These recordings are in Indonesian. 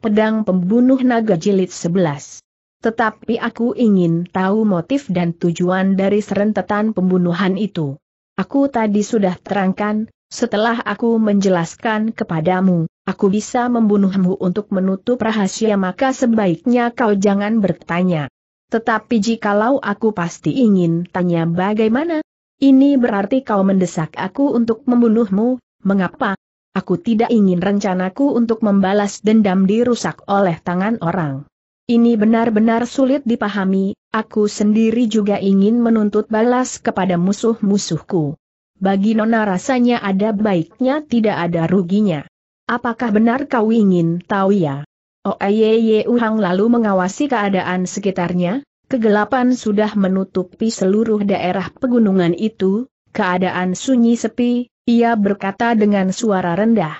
Pedang Pembunuh Naga Jilid 11. Tetapi aku ingin tahu motif dan tujuan dari serentetan pembunuhan itu. Aku tadi sudah terangkan, setelah aku menjelaskan kepadamu, aku bisa membunuhmu untuk menutup rahasia maka sebaiknya kau jangan bertanya. Tetapi jikalau aku pasti ingin tanya bagaimana? Ini berarti kau mendesak aku untuk membunuhmu, mengapa? Aku tidak ingin rencanaku untuk membalas dendam dirusak oleh tangan orang. Ini benar-benar sulit dipahami, aku sendiri juga ingin menuntut balas kepada musuh-musuhku. Bagi Nona rasanya ada baiknya tidak ada ruginya. Apakah benar kau ingin tahu ya? Oeyeye oh, Uhang lalu mengawasi keadaan sekitarnya, kegelapan sudah menutupi seluruh daerah pegunungan itu, keadaan sunyi sepi, ia berkata dengan suara rendah.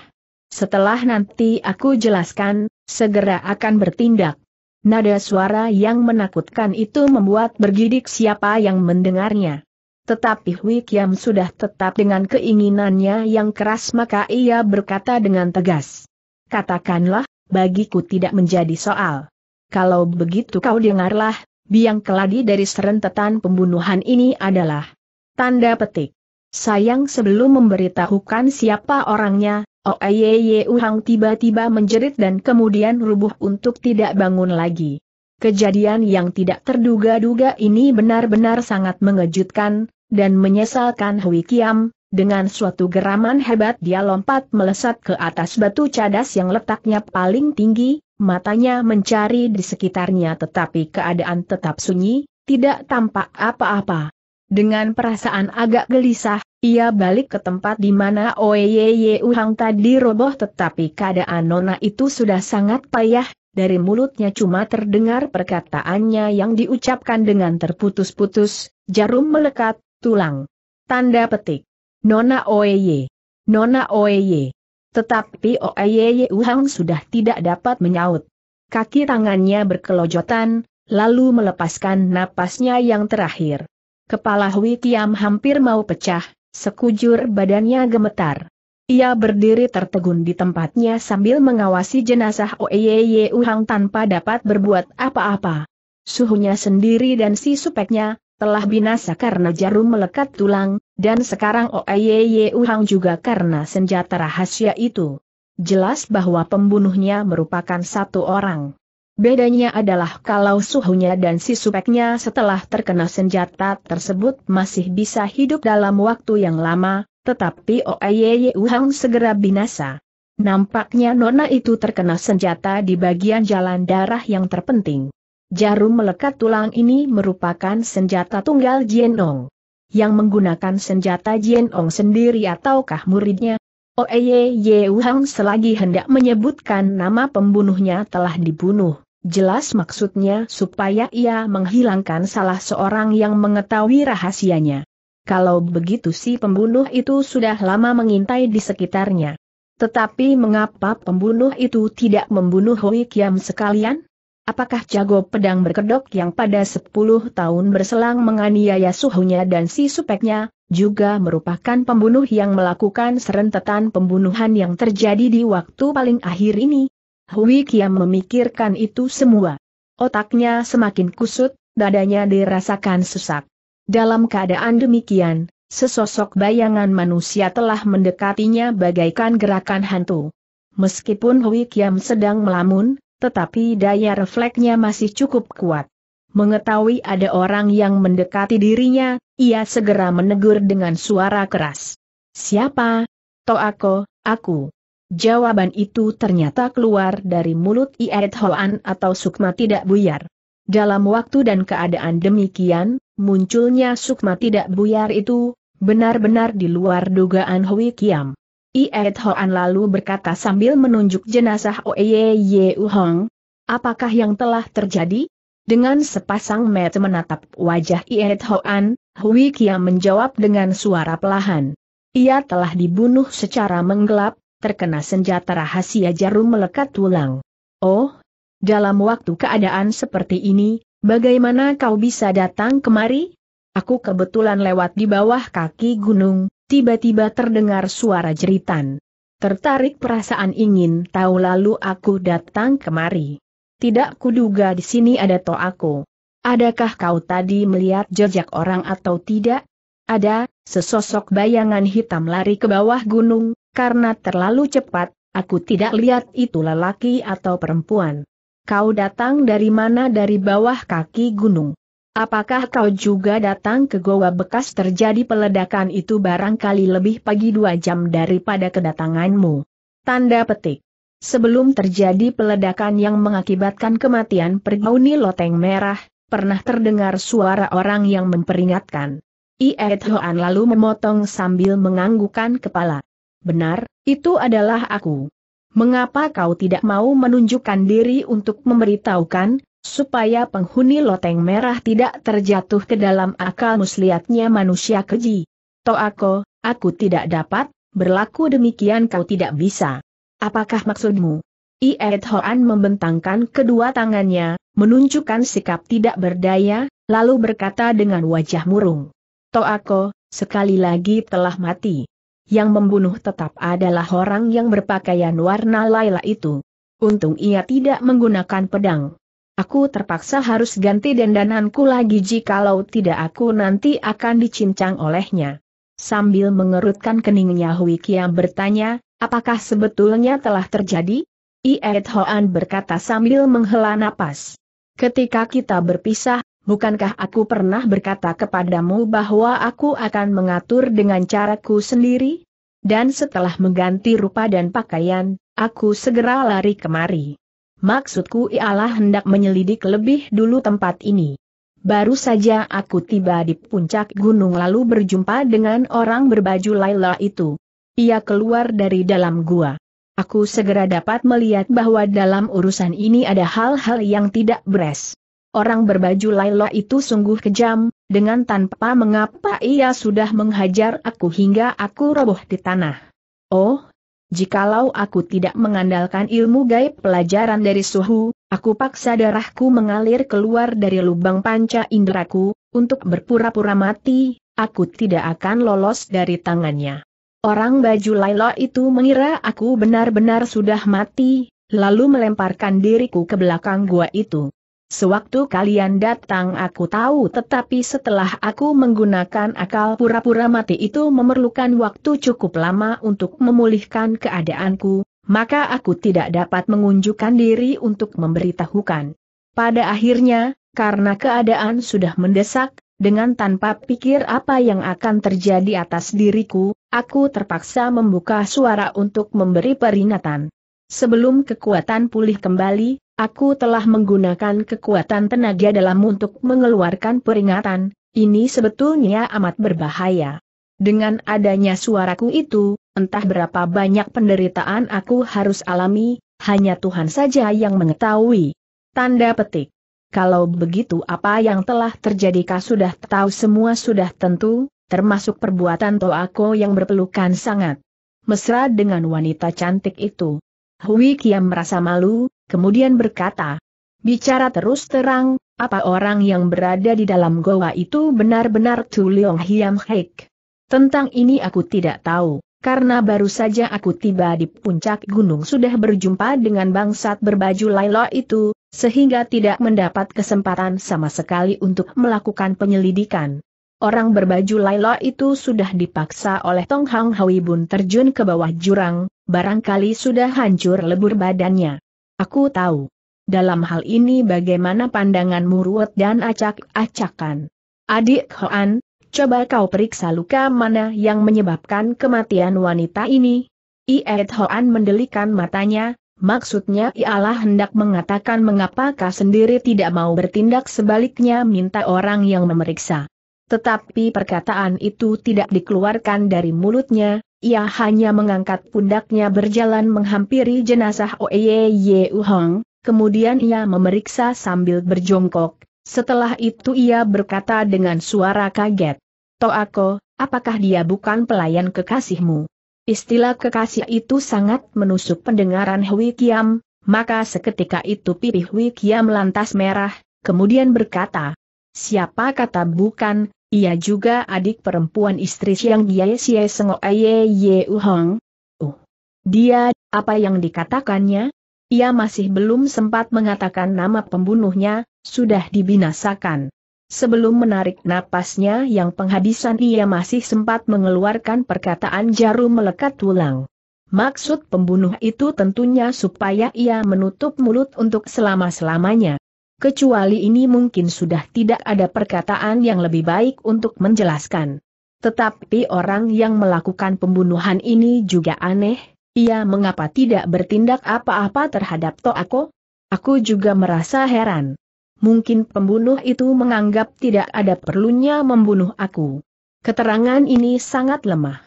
Setelah nanti aku jelaskan, segera akan bertindak. Nada suara yang menakutkan itu membuat bergidik siapa yang mendengarnya. Tetapi Hui Kiam sudah tetap dengan keinginannya yang keras maka ia berkata dengan tegas. Katakanlah, bagiku tidak menjadi soal. Kalau begitu kau dengarlah, biang keladi dari serentetan pembunuhan ini adalah tanda petik. Sayang sebelum memberitahukan siapa orangnya, Oeyeye Uhang tiba-tiba menjerit dan kemudian rubuh untuk tidak bangun lagi. Kejadian yang tidak terduga-duga ini benar-benar sangat mengejutkan, dan menyesalkan Hui Kiam, dengan suatu geraman hebat dia lompat melesat ke atas batu cadas yang letaknya paling tinggi, matanya mencari di sekitarnya tetapi keadaan tetap sunyi, tidak tampak apa-apa. Dengan perasaan agak gelisah, ia balik ke tempat di mana Oyeye Uhang tadi roboh tetapi keadaan Nona itu sudah sangat payah, dari mulutnya cuma terdengar perkataannya yang diucapkan dengan terputus-putus, jarum melekat, tulang. Tanda petik. Nona Oyeye. Nona Oyeye. Tetapi Oyeye Uhang sudah tidak dapat menyaut. Kaki tangannya berkelojotan, lalu melepaskan napasnya yang terakhir. Kepala Hui Kiam hampir mau pecah, sekujur badannya gemetar. Ia berdiri tertegun di tempatnya sambil mengawasi jenazah Oeyeye Uhang tanpa dapat berbuat apa-apa. Suhunya sendiri dan si supeknya, telah binasa karena jarum melekat tulang, dan sekarang Oeyeye Uhang juga karena senjata rahasia itu. Jelas bahwa pembunuhnya merupakan satu orang. Bedanya adalah kalau suhunya dan si supeknya setelah terkena senjata tersebut masih bisa hidup dalam waktu yang lama, tetapi Oeyeye Uhang segera binasa. Nampaknya Nona itu terkena senjata di bagian jalan darah yang terpenting. Jarum melekat tulang ini merupakan senjata tunggal Jienong. Yang menggunakan senjata Jienong sendiri ataukah muridnya? Oeye Uhang selagi hendak menyebutkan nama pembunuhnya telah dibunuh. Jelas maksudnya supaya ia menghilangkan salah seorang yang mengetahui rahasianya. Kalau begitu si pembunuh itu sudah lama mengintai di sekitarnya. Tetapi mengapa pembunuh itu tidak membunuh Hui Kiam sekalian? Apakah jago pedang berkedok yang pada 10 tahun berselang menganiaya suhunya dan si supeknya, juga merupakan pembunuh yang melakukan serentetan pembunuhan yang terjadi di waktu paling akhir ini? Hui Kiam memikirkan itu semua. Otaknya semakin kusut, dadanya dirasakan sesak. Dalam keadaan demikian, sesosok bayangan manusia telah mendekatinya bagaikan gerakan hantu. Meskipun Hui Kiam sedang melamun, tetapi daya refleksnya masih cukup kuat. Mengetahui ada orang yang mendekati dirinya, ia segera menegur dengan suara keras. Siapa? Toako, aku. Jawaban itu ternyata keluar dari mulut Iaid Hoan atau Sukma tidak buyar. Dalam waktu dan keadaan demikian, munculnya Sukma tidak buyar itu, benar-benar di luar dugaan Hui Kiam. Iaid Hoan lalu berkata sambil menunjuk jenazah Oye Ye Uhong, apakah yang telah terjadi? Dengan sepasang mata menatap wajah Iaid Hoan, Hui Kiam menjawab dengan suara pelahan. Ia telah dibunuh secara menggelap, terkena senjata rahasia jarum melekat tulang. Oh, dalam waktu keadaan seperti ini, bagaimana kau bisa datang kemari? Aku kebetulan lewat di bawah kaki gunung, tiba-tiba terdengar suara jeritan. Tertarik perasaan ingin tahu lalu aku datang kemari. Tidak kuduga di sini ada to aku. Adakah kau tadi melihat jejak orang atau tidak? Ada, sesosok bayangan hitam lari ke bawah gunung, karena terlalu cepat, aku tidak lihat itu lelaki atau perempuan. Kau datang dari mana dari bawah kaki gunung? Apakah kau juga datang ke goa bekas terjadi peledakan itu barangkali lebih pagi dua jam daripada kedatanganmu? Tanda petik. Sebelum terjadi peledakan yang mengakibatkan kematian Pergauni Loteng Merah, pernah terdengar suara orang yang memperingatkan. Iet Hoan lalu memotong sambil menganggukan kepala. Benar, itu adalah aku. Mengapa kau tidak mau menunjukkan diri untuk memberitahukan, supaya penghuni loteng merah tidak terjatuh ke dalam akal muslihatnya manusia keji? Toako, aku tidak dapat, berlaku demikian kau tidak bisa. Apakah maksudmu? Iet Hoan membentangkan kedua tangannya, menunjukkan sikap tidak berdaya, lalu berkata dengan wajah murung. Toako, sekali lagi telah mati yang membunuh tetap adalah orang yang berpakaian warna laila itu. Untung ia tidak menggunakan pedang. Aku terpaksa harus ganti dendananku lagi jikalau tidak aku nanti akan dicincang olehnya. Sambil mengerutkan keningnya Hui Kiam bertanya, apakah sebetulnya telah terjadi? Iet Hoan berkata sambil menghela napas. Ketika kita berpisah, bukankah aku pernah berkata kepadamu bahwa aku akan mengatur dengan caraku sendiri? Dan setelah mengganti rupa dan pakaian, aku segera lari kemari. Maksudku ialah hendak menyelidik lebih dulu tempat ini. Baru saja aku tiba di puncak gunung lalu berjumpa dengan orang berbaju Laila itu. Ia keluar dari dalam gua. Aku segera dapat melihat bahwa dalam urusan ini ada hal-hal yang tidak beres. Orang berbaju Laila itu sungguh kejam, dengan tanpa mengapa ia sudah menghajar aku hingga aku roboh di tanah. Oh, jikalau aku tidak mengandalkan ilmu gaib pelajaran dari suhu, aku paksa darahku mengalir keluar dari lubang panca indraku untuk berpura-pura mati, aku tidak akan lolos dari tangannya. Orang baju Laila itu mengira aku benar-benar sudah mati, lalu melemparkan diriku ke belakang gua itu. Sewaktu kalian datang aku tahu tetapi setelah aku menggunakan akal pura-pura mati itu memerlukan waktu cukup lama untuk memulihkan keadaanku, maka aku tidak dapat mengunjukkan diri untuk memberitahukan. Pada akhirnya, karena keadaan sudah mendesak, dengan tanpa pikir apa yang akan terjadi atas diriku, aku terpaksa membuka suara untuk memberi peringatan. Sebelum kekuatan pulih kembali, Aku telah menggunakan kekuatan tenaga dalam untuk mengeluarkan peringatan, ini sebetulnya amat berbahaya. Dengan adanya suaraku itu, entah berapa banyak penderitaan aku harus alami, hanya Tuhan saja yang mengetahui. Tanda petik. Kalau begitu apa yang telah terjadi kau sudah tahu semua sudah tentu, termasuk perbuatan Toako yang berpelukan sangat mesra dengan wanita cantik itu. Hui Kiam merasa malu, kemudian berkata, Bicara terus terang, apa orang yang berada di dalam goa itu benar-benar Tu Leong Hiam Hek? Tentang ini aku tidak tahu, karena baru saja aku tiba di puncak gunung sudah berjumpa dengan bangsat berbaju Laila itu, sehingga tidak mendapat kesempatan sama sekali untuk melakukan penyelidikan. Orang berbaju Laila itu sudah dipaksa oleh Tong Hang Hwi Bun terjun ke bawah jurang, barangkali sudah hancur lebur badannya. Aku tahu. Dalam hal ini bagaimana pandanganmu ruwet dan acak-acakan. Adik Hoan, coba kau periksa luka mana yang menyebabkan kematian wanita ini. Iet Hoan mendelikan matanya, maksudnya ialah hendak mengatakan mengapakah sendiri tidak mau bertindak sebaliknya minta orang yang memeriksa. Tetapi perkataan itu tidak dikeluarkan dari mulutnya, ia hanya mengangkat pundaknya berjalan menghampiri jenazah Oye Ye Hong, kemudian ia memeriksa sambil berjongkok. Setelah itu ia berkata dengan suara kaget. Toako, apakah dia bukan pelayan kekasihmu? Istilah kekasih itu sangat menusuk pendengaran Hui Kiam, maka seketika itu pipi Hui Kiam lantas merah, kemudian berkata, Siapa kata bukan, ia juga adik perempuan istri Siang Ye Xie Sengo Ye Ye Uh. Oh. Dia, apa yang dikatakannya? Ia masih belum sempat mengatakan nama pembunuhnya, sudah dibinasakan. Sebelum menarik napasnya yang penghabisan ia masih sempat mengeluarkan perkataan jarum melekat tulang. Maksud pembunuh itu tentunya supaya ia menutup mulut untuk selama-selamanya kecuali ini mungkin sudah tidak ada perkataan yang lebih baik untuk menjelaskan. Tetapi orang yang melakukan pembunuhan ini juga aneh, ia mengapa tidak bertindak apa-apa terhadap Toako? Aku juga merasa heran. Mungkin pembunuh itu menganggap tidak ada perlunya membunuh aku. Keterangan ini sangat lemah.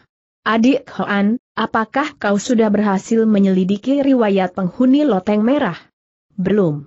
Adik Hoan, apakah kau sudah berhasil menyelidiki riwayat penghuni loteng merah? Belum.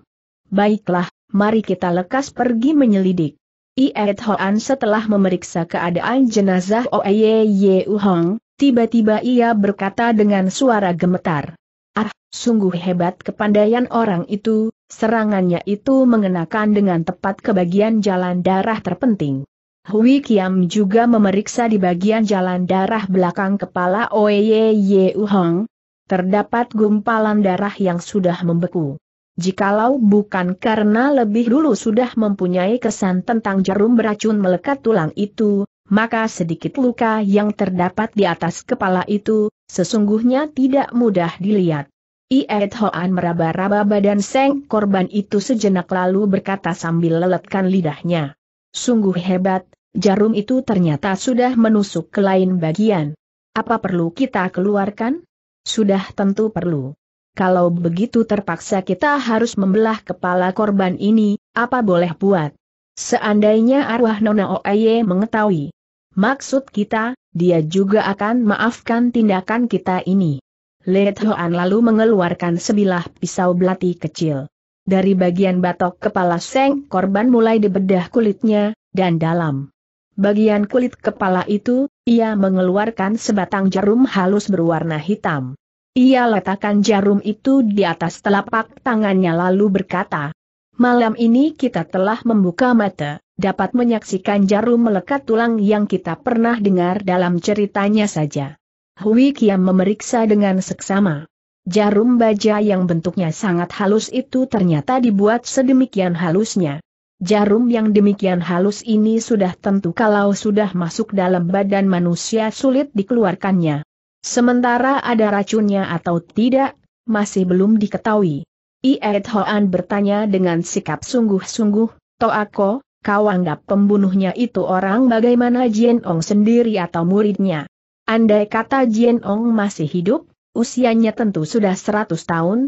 Baiklah, mari kita lekas pergi menyelidik. Iet Hoan setelah memeriksa keadaan jenazah Oye Ye Uhong, tiba-tiba ia berkata dengan suara gemetar. Ah, sungguh hebat kepandaian orang itu, serangannya itu mengenakan dengan tepat ke bagian jalan darah terpenting. Hui Kiam juga memeriksa di bagian jalan darah belakang kepala Oye Ye Uhong. Terdapat gumpalan darah yang sudah membeku. Jikalau bukan karena lebih dulu sudah mempunyai kesan tentang jarum beracun melekat tulang itu, maka sedikit luka yang terdapat di atas kepala itu, sesungguhnya tidak mudah dilihat. Iet Hoan meraba-raba badan seng korban itu sejenak lalu berkata sambil leletkan lidahnya. Sungguh hebat, jarum itu ternyata sudah menusuk ke lain bagian. Apa perlu kita keluarkan? Sudah tentu perlu. Kalau begitu terpaksa kita harus membelah kepala korban ini, apa boleh buat? Seandainya arwah Nona Oeye mengetahui maksud kita, dia juga akan maafkan tindakan kita ini. Let Hoan lalu mengeluarkan sebilah pisau belati kecil. Dari bagian batok kepala Seng, korban mulai dibedah kulitnya, dan dalam bagian kulit kepala itu, ia mengeluarkan sebatang jarum halus berwarna hitam. Ia letakkan jarum itu di atas telapak tangannya lalu berkata, Malam ini kita telah membuka mata, dapat menyaksikan jarum melekat tulang yang kita pernah dengar dalam ceritanya saja. Hui Kiam memeriksa dengan seksama. Jarum baja yang bentuknya sangat halus itu ternyata dibuat sedemikian halusnya. Jarum yang demikian halus ini sudah tentu kalau sudah masuk dalam badan manusia sulit dikeluarkannya. Sementara ada racunnya atau tidak, masih belum diketahui. Iet Hoan bertanya dengan sikap sungguh-sungguh, Toako, kau anggap pembunuhnya itu orang bagaimana Jien Ong sendiri atau muridnya? Andai kata Jien Ong masih hidup, usianya tentu sudah 100 tahun.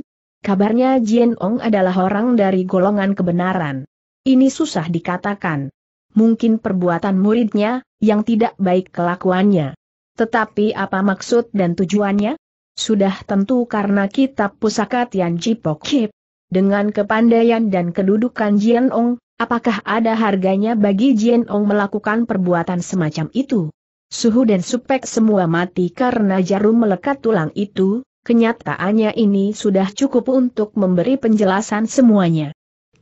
Kabarnya Jien Ong adalah orang dari golongan kebenaran. Ini susah dikatakan. Mungkin perbuatan muridnya, yang tidak baik kelakuannya. Tetapi apa maksud dan tujuannya? Sudah tentu karena kitab pusaka Tian Cipok Hip. Dengan kepandaian dan kedudukan Jian Ong, apakah ada harganya bagi Jian Ong melakukan perbuatan semacam itu? Suhu dan Supek semua mati karena jarum melekat tulang itu, kenyataannya ini sudah cukup untuk memberi penjelasan semuanya.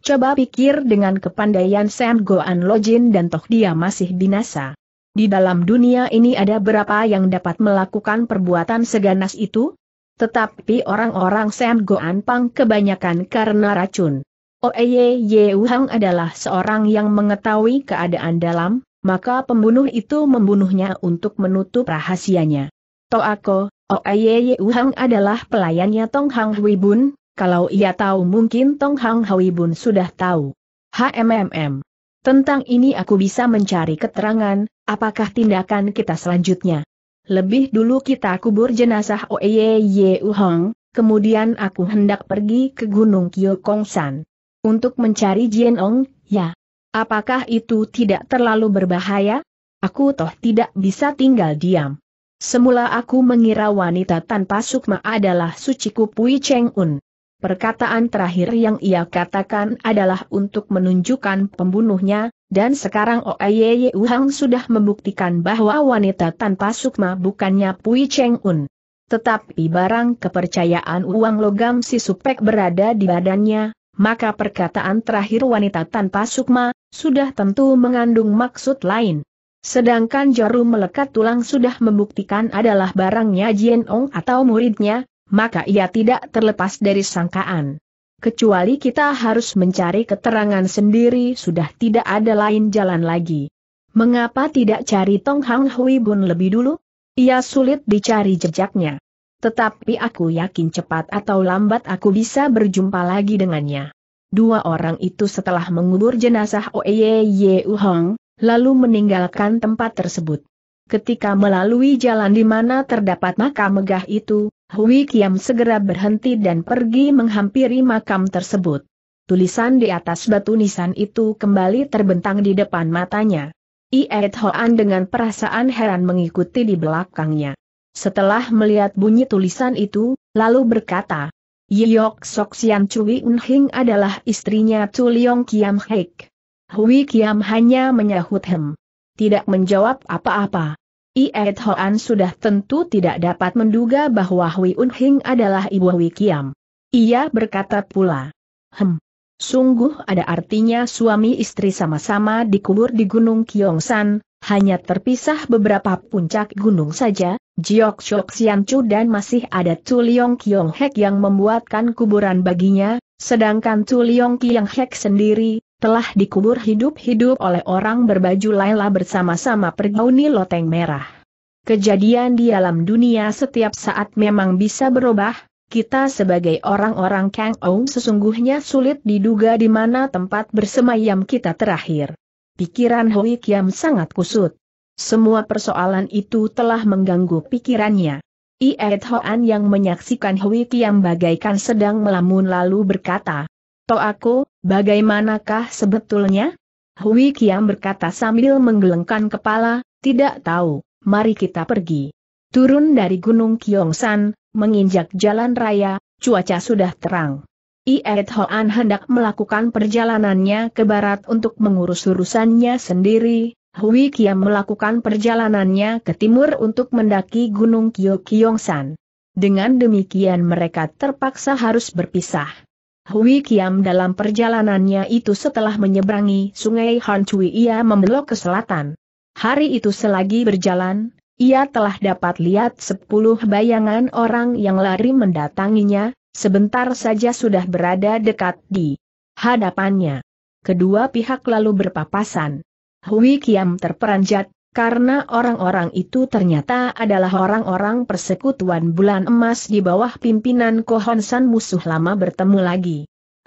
Coba pikir dengan kepandaian Sam Goan Lojin dan toh dia masih binasa. Di dalam dunia ini ada berapa yang dapat melakukan perbuatan seganas itu? Tetapi orang-orang Sam Goan Pang kebanyakan karena racun. Oeye oh, Ye Hang adalah seorang yang mengetahui keadaan dalam, maka pembunuh itu membunuhnya untuk menutup rahasianya. Toako, Oeye oh, Ye Hang adalah pelayannya Tong Hang Hui Bun, kalau ia tahu mungkin Tong Hang Hui Bun sudah tahu. HMMM tentang ini aku bisa mencari keterangan, apakah tindakan kita selanjutnya. Lebih dulu kita kubur jenazah Oeye Hong, kemudian aku hendak pergi ke Gunung Kyokongsan. Untuk mencari Ong, ya. Apakah itu tidak terlalu berbahaya? Aku toh tidak bisa tinggal diam. Semula aku mengira wanita tanpa sukma adalah suciku Pui Cheng Un. Perkataan terakhir yang ia katakan adalah untuk menunjukkan pembunuhnya, dan sekarang Oeyeye Hang sudah membuktikan bahwa wanita tanpa sukma bukannya Pui Cheng Un. Tetapi barang kepercayaan uang logam si supek berada di badannya, maka perkataan terakhir wanita tanpa sukma, sudah tentu mengandung maksud lain. Sedangkan jarum melekat tulang sudah membuktikan adalah barangnya Jien Ong atau muridnya, maka ia tidak terlepas dari sangkaan. Kecuali kita harus mencari keterangan sendiri sudah tidak ada lain jalan lagi. Mengapa tidak cari Tong Hang Hui Bun lebih dulu? Ia sulit dicari jejaknya. Tetapi aku yakin cepat atau lambat aku bisa berjumpa lagi dengannya. Dua orang itu setelah mengubur jenazah Oye Ye Hong, lalu meninggalkan tempat tersebut. Ketika melalui jalan di mana terdapat makam megah itu, Hui Kiam segera berhenti dan pergi menghampiri makam tersebut. Tulisan di atas batu nisan itu kembali terbentang di depan matanya. Iet Hoan dengan perasaan heran mengikuti di belakangnya. Setelah melihat bunyi tulisan itu, lalu berkata, Yiyok Sok Sian Cui Unhing adalah istrinya Yong Kiam Hek. Hui Kiam hanya menyahut hem. Tidak menjawab apa-apa. Ie Hoan sudah tentu tidak dapat menduga bahwa Hui Un adalah ibu Hui Kiam. Ia berkata pula, Hem, sungguh ada artinya suami istri sama-sama dikubur di Gunung Kiongsan, hanya terpisah beberapa puncak gunung saja, Jiok Chok Sian Chu dan masih ada Tuliong Kiong Hek yang membuatkan kuburan baginya, sedangkan Tuliong Kiong Hek sendiri, telah dikubur hidup-hidup oleh orang berbaju Laila bersama-sama pergauni loteng merah. Kejadian di alam dunia setiap saat memang bisa berubah, kita sebagai orang-orang Kang Ou sesungguhnya sulit diduga di mana tempat bersemayam kita terakhir. Pikiran Hui Kiam sangat kusut. Semua persoalan itu telah mengganggu pikirannya. Ied Hoan yang menyaksikan Hui Kiam bagaikan sedang melamun lalu berkata, To aku, bagaimanakah sebetulnya? Hui Kiam berkata sambil menggelengkan kepala, tidak tahu, mari kita pergi. Turun dari Gunung Kiongsan, menginjak jalan raya, cuaca sudah terang. Iet Hoan hendak melakukan perjalanannya ke barat untuk mengurus urusannya sendiri, Hui Kiam melakukan perjalanannya ke timur untuk mendaki Gunung Kyo Kiongsan. Dengan demikian mereka terpaksa harus berpisah. Hui Kiam dalam perjalanannya itu setelah menyeberangi sungai Han Cui ia membelok ke selatan. Hari itu selagi berjalan, ia telah dapat lihat sepuluh bayangan orang yang lari mendatanginya, sebentar saja sudah berada dekat di hadapannya. Kedua pihak lalu berpapasan. Hui Kiam terperanjat, karena orang-orang itu ternyata adalah orang-orang persekutuan bulan emas di bawah pimpinan Kohonsan musuh lama bertemu lagi.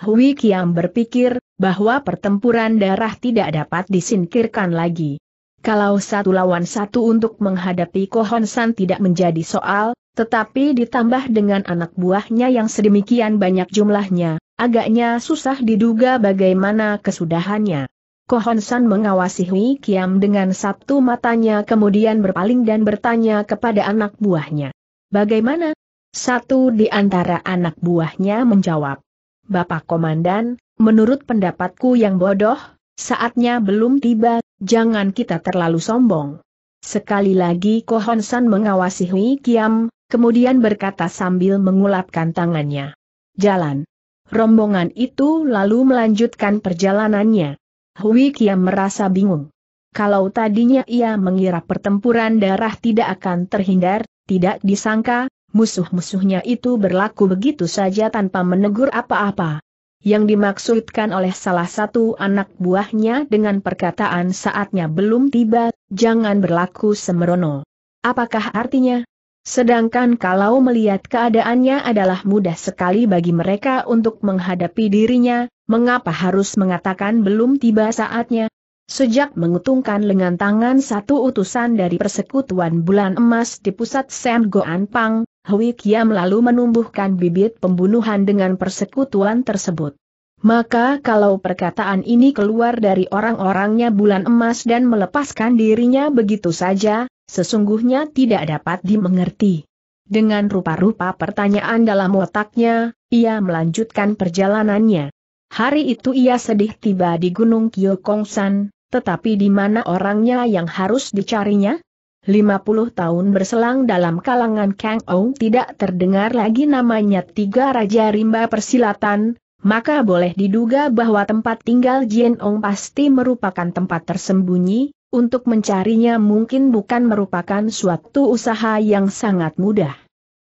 Hui Kiam berpikir, bahwa pertempuran darah tidak dapat disingkirkan lagi. Kalau satu lawan satu untuk menghadapi Kohonsan tidak menjadi soal, tetapi ditambah dengan anak buahnya yang sedemikian banyak jumlahnya, agaknya susah diduga bagaimana kesudahannya. Kohonsan mengawasi Hui Kiam dengan satu matanya kemudian berpaling dan bertanya kepada anak buahnya. Bagaimana? Satu di antara anak buahnya menjawab. Bapak Komandan, menurut pendapatku yang bodoh, saatnya belum tiba, jangan kita terlalu sombong. Sekali lagi Kohonsan mengawasi Hui Kiam, kemudian berkata sambil mengulapkan tangannya. Jalan. Rombongan itu lalu melanjutkan perjalanannya. Hui Kiam merasa bingung. Kalau tadinya ia mengira pertempuran darah tidak akan terhindar, tidak disangka, musuh-musuhnya itu berlaku begitu saja tanpa menegur apa-apa. Yang dimaksudkan oleh salah satu anak buahnya dengan perkataan saatnya belum tiba, jangan berlaku semerono. Apakah artinya, Sedangkan kalau melihat keadaannya adalah mudah sekali bagi mereka untuk menghadapi dirinya, mengapa harus mengatakan belum tiba saatnya? Sejak mengutungkan lengan tangan satu utusan dari persekutuan bulan emas di pusat Sam Goan Pang, Hui Kiam lalu menumbuhkan bibit pembunuhan dengan persekutuan tersebut. Maka kalau perkataan ini keluar dari orang-orangnya bulan emas dan melepaskan dirinya begitu saja, sesungguhnya tidak dapat dimengerti. Dengan rupa-rupa pertanyaan dalam otaknya, ia melanjutkan perjalanannya. Hari itu ia sedih tiba di Gunung Kyokongsan, tetapi di mana orangnya yang harus dicarinya? 50 tahun berselang dalam kalangan Kang Ong tidak terdengar lagi namanya tiga Raja Rimba Persilatan, maka boleh diduga bahwa tempat tinggal Jien Ong pasti merupakan tempat tersembunyi, untuk mencarinya mungkin bukan merupakan suatu usaha yang sangat mudah.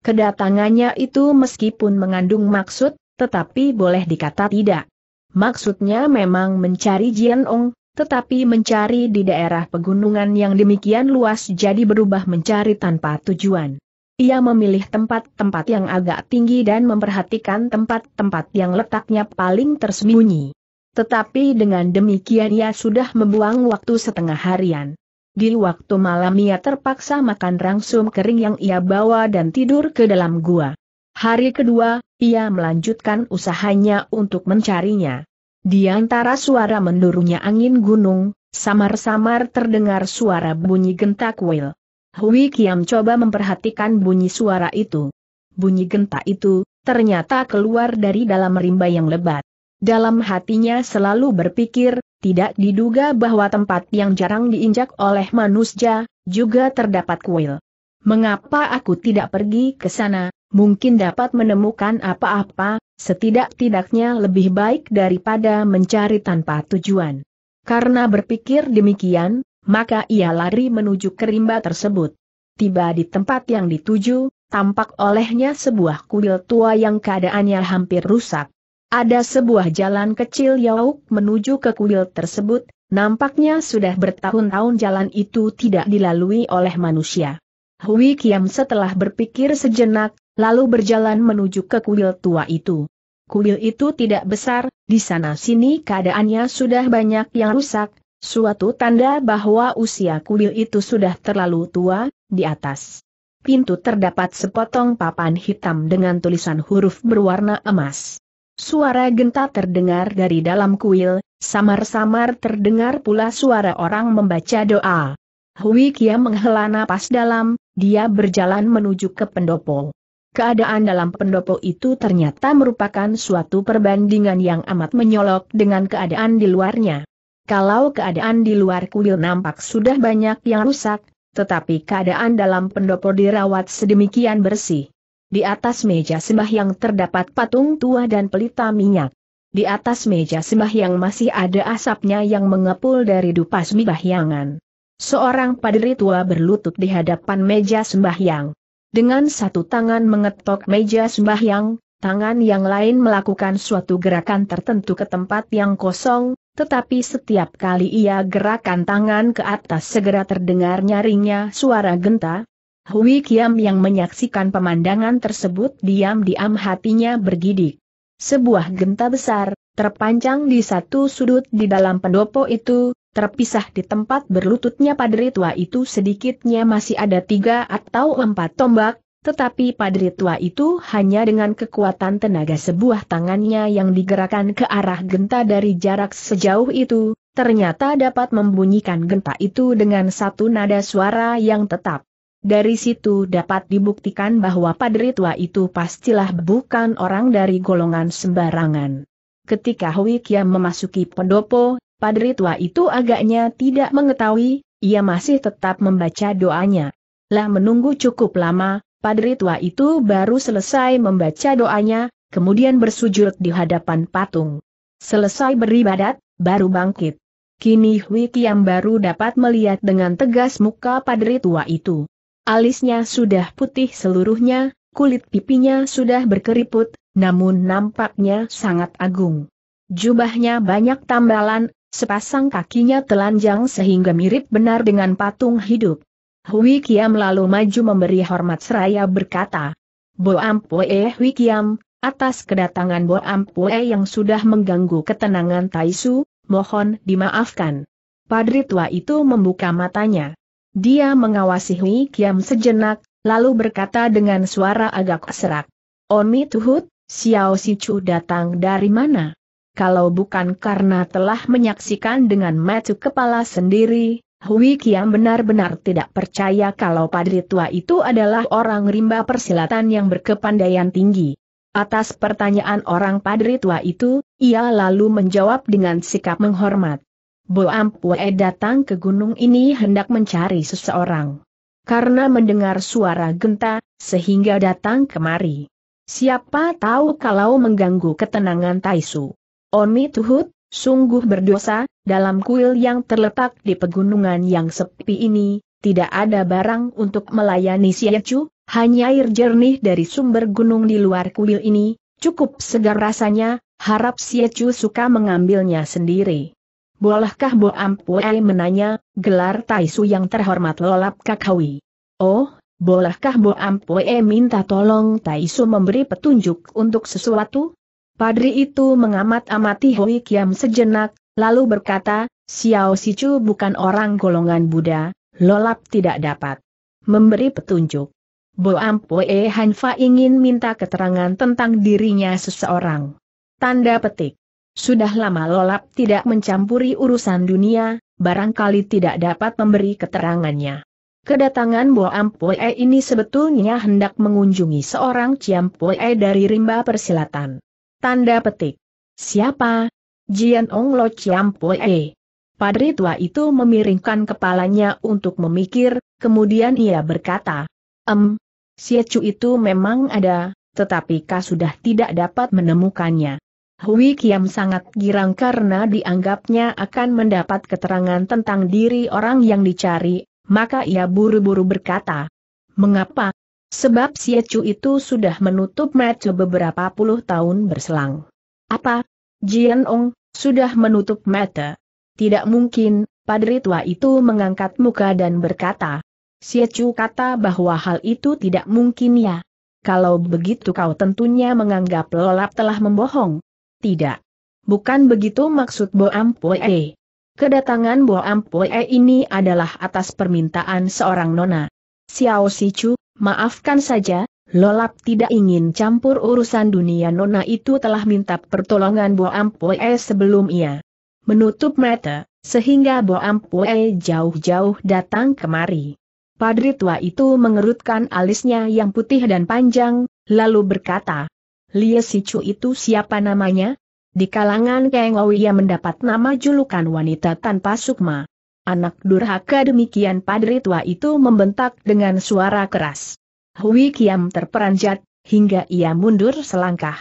Kedatangannya itu meskipun mengandung maksud, tetapi boleh dikata tidak. Maksudnya memang mencari Jien Ong, tetapi mencari di daerah pegunungan yang demikian luas jadi berubah mencari tanpa tujuan. Ia memilih tempat-tempat yang agak tinggi dan memperhatikan tempat-tempat yang letaknya paling tersembunyi. Tetapi dengan demikian ia sudah membuang waktu setengah harian. Di waktu malam ia terpaksa makan rangsum kering yang ia bawa dan tidur ke dalam gua. Hari kedua, ia melanjutkan usahanya untuk mencarinya. Di antara suara mendurunya angin gunung, samar-samar terdengar suara bunyi gentak kuil. Hui Kiam coba memperhatikan bunyi suara itu. Bunyi genta itu, ternyata keluar dari dalam rimba yang lebat. Dalam hatinya selalu berpikir, tidak diduga bahwa tempat yang jarang diinjak oleh manusia, juga terdapat kuil. Mengapa aku tidak pergi ke sana, mungkin dapat menemukan apa-apa, setidak-tidaknya lebih baik daripada mencari tanpa tujuan. Karena berpikir demikian, maka ia lari menuju kerimba tersebut. Tiba di tempat yang dituju, tampak olehnya sebuah kuil tua yang keadaannya hampir rusak. Ada sebuah jalan kecil yauk menuju ke kuil tersebut, nampaknya sudah bertahun-tahun jalan itu tidak dilalui oleh manusia. Hui Kiam setelah berpikir sejenak, lalu berjalan menuju ke kuil tua itu. Kuil itu tidak besar, di sana-sini keadaannya sudah banyak yang rusak, Suatu tanda bahwa usia kuil itu sudah terlalu tua, di atas pintu terdapat sepotong papan hitam dengan tulisan huruf berwarna emas. Suara genta terdengar dari dalam kuil, samar-samar terdengar pula suara orang membaca doa. Hui Kia menghela napas dalam, dia berjalan menuju ke pendopo. Keadaan dalam pendopo itu ternyata merupakan suatu perbandingan yang amat menyolok dengan keadaan di luarnya. Kalau keadaan di luar kuil nampak sudah banyak yang rusak, tetapi keadaan dalam pendopo dirawat sedemikian bersih. Di atas meja sembahyang terdapat patung tua dan pelita minyak. Di atas meja sembahyang masih ada asapnya yang mengepul dari dupas bahyangan. Seorang padri tua berlutut di hadapan meja sembahyang. Dengan satu tangan mengetok meja sembahyang, tangan yang lain melakukan suatu gerakan tertentu ke tempat yang kosong, tetapi setiap kali ia gerakan tangan ke atas segera terdengar nyaringnya suara genta. Hui Kiam yang menyaksikan pemandangan tersebut diam-diam hatinya bergidik. Sebuah genta besar, terpanjang di satu sudut di dalam pendopo itu, terpisah di tempat berlututnya pada tua itu sedikitnya masih ada tiga atau empat tombak, tetapi padri tua itu hanya dengan kekuatan tenaga sebuah tangannya yang digerakkan ke arah genta dari jarak sejauh itu, ternyata dapat membunyikan genta itu dengan satu nada suara yang tetap. Dari situ dapat dibuktikan bahwa padri tua itu pastilah bukan orang dari golongan sembarangan. Ketika Hui memasuki pendopo, padri tua itu agaknya tidak mengetahui, ia masih tetap membaca doanya. Lah menunggu cukup lama, Padri tua itu baru selesai membaca doanya, kemudian bersujud di hadapan patung. Selesai beribadat, baru bangkit. Kini Hui Kiam baru dapat melihat dengan tegas muka padri tua itu. Alisnya sudah putih seluruhnya, kulit pipinya sudah berkeriput, namun nampaknya sangat agung. Jubahnya banyak tambalan, sepasang kakinya telanjang sehingga mirip benar dengan patung hidup. Hui Kiam lalu maju memberi hormat seraya berkata, Bo Ampue Hui Kiam, atas kedatangan Bo Ampue yang sudah mengganggu ketenangan Taisu, mohon dimaafkan. Padri tua itu membuka matanya. Dia mengawasi Hui Kiam sejenak, lalu berkata dengan suara agak serak. Oni Tuhut, Xiao Sichu datang dari mana? Kalau bukan karena telah menyaksikan dengan mata kepala sendiri, Hui Kiam benar-benar tidak percaya kalau padri tua itu adalah orang rimba persilatan yang berkepandaian tinggi. Atas pertanyaan orang padri tua itu, ia lalu menjawab dengan sikap menghormat. Bo Ampue datang ke gunung ini hendak mencari seseorang. Karena mendengar suara genta, sehingga datang kemari. Siapa tahu kalau mengganggu ketenangan Taisu. Oni Tuhut, Sungguh berdosa, dalam kuil yang terletak di pegunungan yang sepi ini, tidak ada barang untuk melayani si Siecu, hanya air jernih dari sumber gunung di luar kuil ini, cukup segar rasanya, harap si Siecu suka mengambilnya sendiri. Bolehkah Bo Ampuei menanya, gelar Taisu yang terhormat lolap Kakawi? Oh, bolehkah Bo Ampuei minta tolong Taisu memberi petunjuk untuk sesuatu? Padri itu mengamat-amati Hui Kiam sejenak, lalu berkata, Xiao Sichu bukan orang golongan Buddha, lolap tidak dapat memberi petunjuk. Bo Poe eh, Hanfa ingin minta keterangan tentang dirinya seseorang. Tanda petik. Sudah lama lolap tidak mencampuri urusan dunia, barangkali tidak dapat memberi keterangannya. Kedatangan Bo Ampoe eh, ini sebetulnya hendak mengunjungi seorang Poe dari rimba persilatan. Tanda petik. Siapa? Jian Ong Lo Chiam Pue. Padri tua itu memiringkan kepalanya untuk memikir, kemudian ia berkata, Em, siacu itu memang ada, tetapi kau sudah tidak dapat menemukannya. Hui Kiam sangat girang karena dianggapnya akan mendapat keterangan tentang diri orang yang dicari, maka ia buru-buru berkata, Mengapa, Sebab si Ecu itu sudah menutup mata beberapa puluh tahun berselang. Apa? Jian Ong, sudah menutup mata. Tidak mungkin, Padri tua itu mengangkat muka dan berkata. Si Ecu kata bahwa hal itu tidak mungkin ya. Kalau begitu kau tentunya menganggap lelap telah membohong. Tidak. Bukan begitu maksud Bo Ampoe. Kedatangan Bo Ampoe ini adalah atas permintaan seorang nona. Xiao Sichu, Maafkan saja, Lolap tidak ingin campur urusan dunia Nona itu telah minta pertolongan Bo Ampue sebelum ia menutup mata, sehingga Bo Ampue jauh-jauh datang kemari. Padri tua itu mengerutkan alisnya yang putih dan panjang, lalu berkata, Lie Sicu itu siapa namanya? Di kalangan Kengowi ia mendapat nama julukan wanita tanpa sukma. Anak durhaka demikian padri tua itu membentak dengan suara keras. Hui Kiam terperanjat, hingga ia mundur selangkah.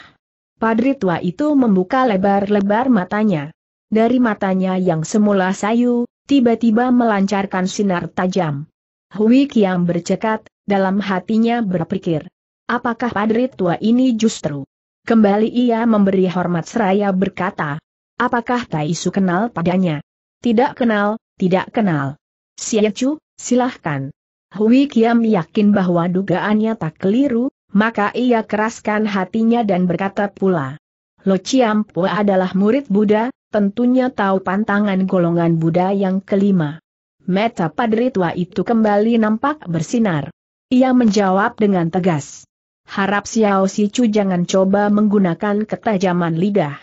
Padri tua itu membuka lebar-lebar matanya. Dari matanya yang semula sayu, tiba-tiba melancarkan sinar tajam. Hui Kiam bercekat, dalam hatinya berpikir. Apakah padri tua ini justru? Kembali ia memberi hormat seraya berkata. Apakah Taisu kenal padanya? Tidak kenal, tidak kenal. Xie Chu, silahkan. Hui Kiam yakin bahwa dugaannya tak keliru, maka ia keraskan hatinya dan berkata pula. Lo Chiam Pua adalah murid Buddha, tentunya tahu pantangan golongan Buddha yang kelima. Meta Padri tua itu kembali nampak bersinar. Ia menjawab dengan tegas. Harap Xiao Chu jangan coba menggunakan ketajaman lidah.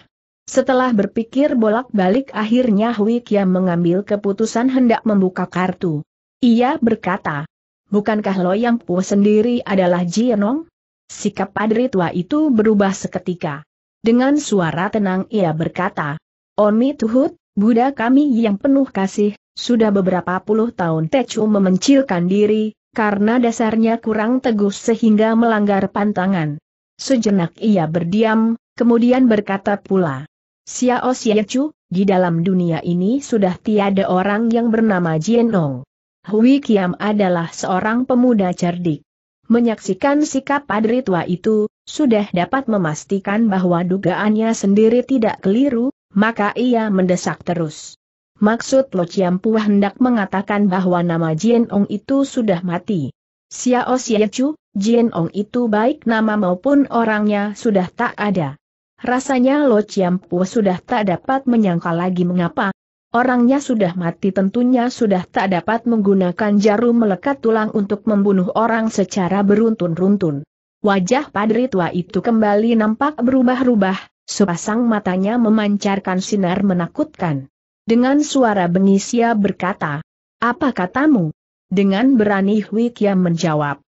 Setelah berpikir bolak-balik akhirnya Hui Kiam mengambil keputusan hendak membuka kartu. Ia berkata, bukankah Loyang Pu sendiri adalah Jienong? Sikap padri tua itu berubah seketika. Dengan suara tenang ia berkata, omi Tuhut, Buddha kami yang penuh kasih, sudah beberapa puluh tahun Techu memencilkan diri, karena dasarnya kurang teguh sehingga melanggar pantangan. Sejenak ia berdiam, kemudian berkata pula, Xiao Xiechu, di dalam dunia ini sudah tiada orang yang bernama Jienong. Hui Kiam adalah seorang pemuda cerdik. Menyaksikan sikap padri tua itu, sudah dapat memastikan bahwa dugaannya sendiri tidak keliru, maka ia mendesak terus. Maksud Lo Chiam Puah hendak mengatakan bahwa nama Jien Ong itu sudah mati. Xiao Xiechu, Jien Ong itu baik nama maupun orangnya sudah tak ada. Rasanya Lo Chiampu sudah tak dapat menyangka lagi mengapa. Orangnya sudah mati tentunya sudah tak dapat menggunakan jarum melekat tulang untuk membunuh orang secara beruntun-runtun. Wajah padri tua itu kembali nampak berubah-rubah, sepasang matanya memancarkan sinar menakutkan. Dengan suara bengis ia berkata, Apa katamu? Dengan berani Hui Kiam menjawab,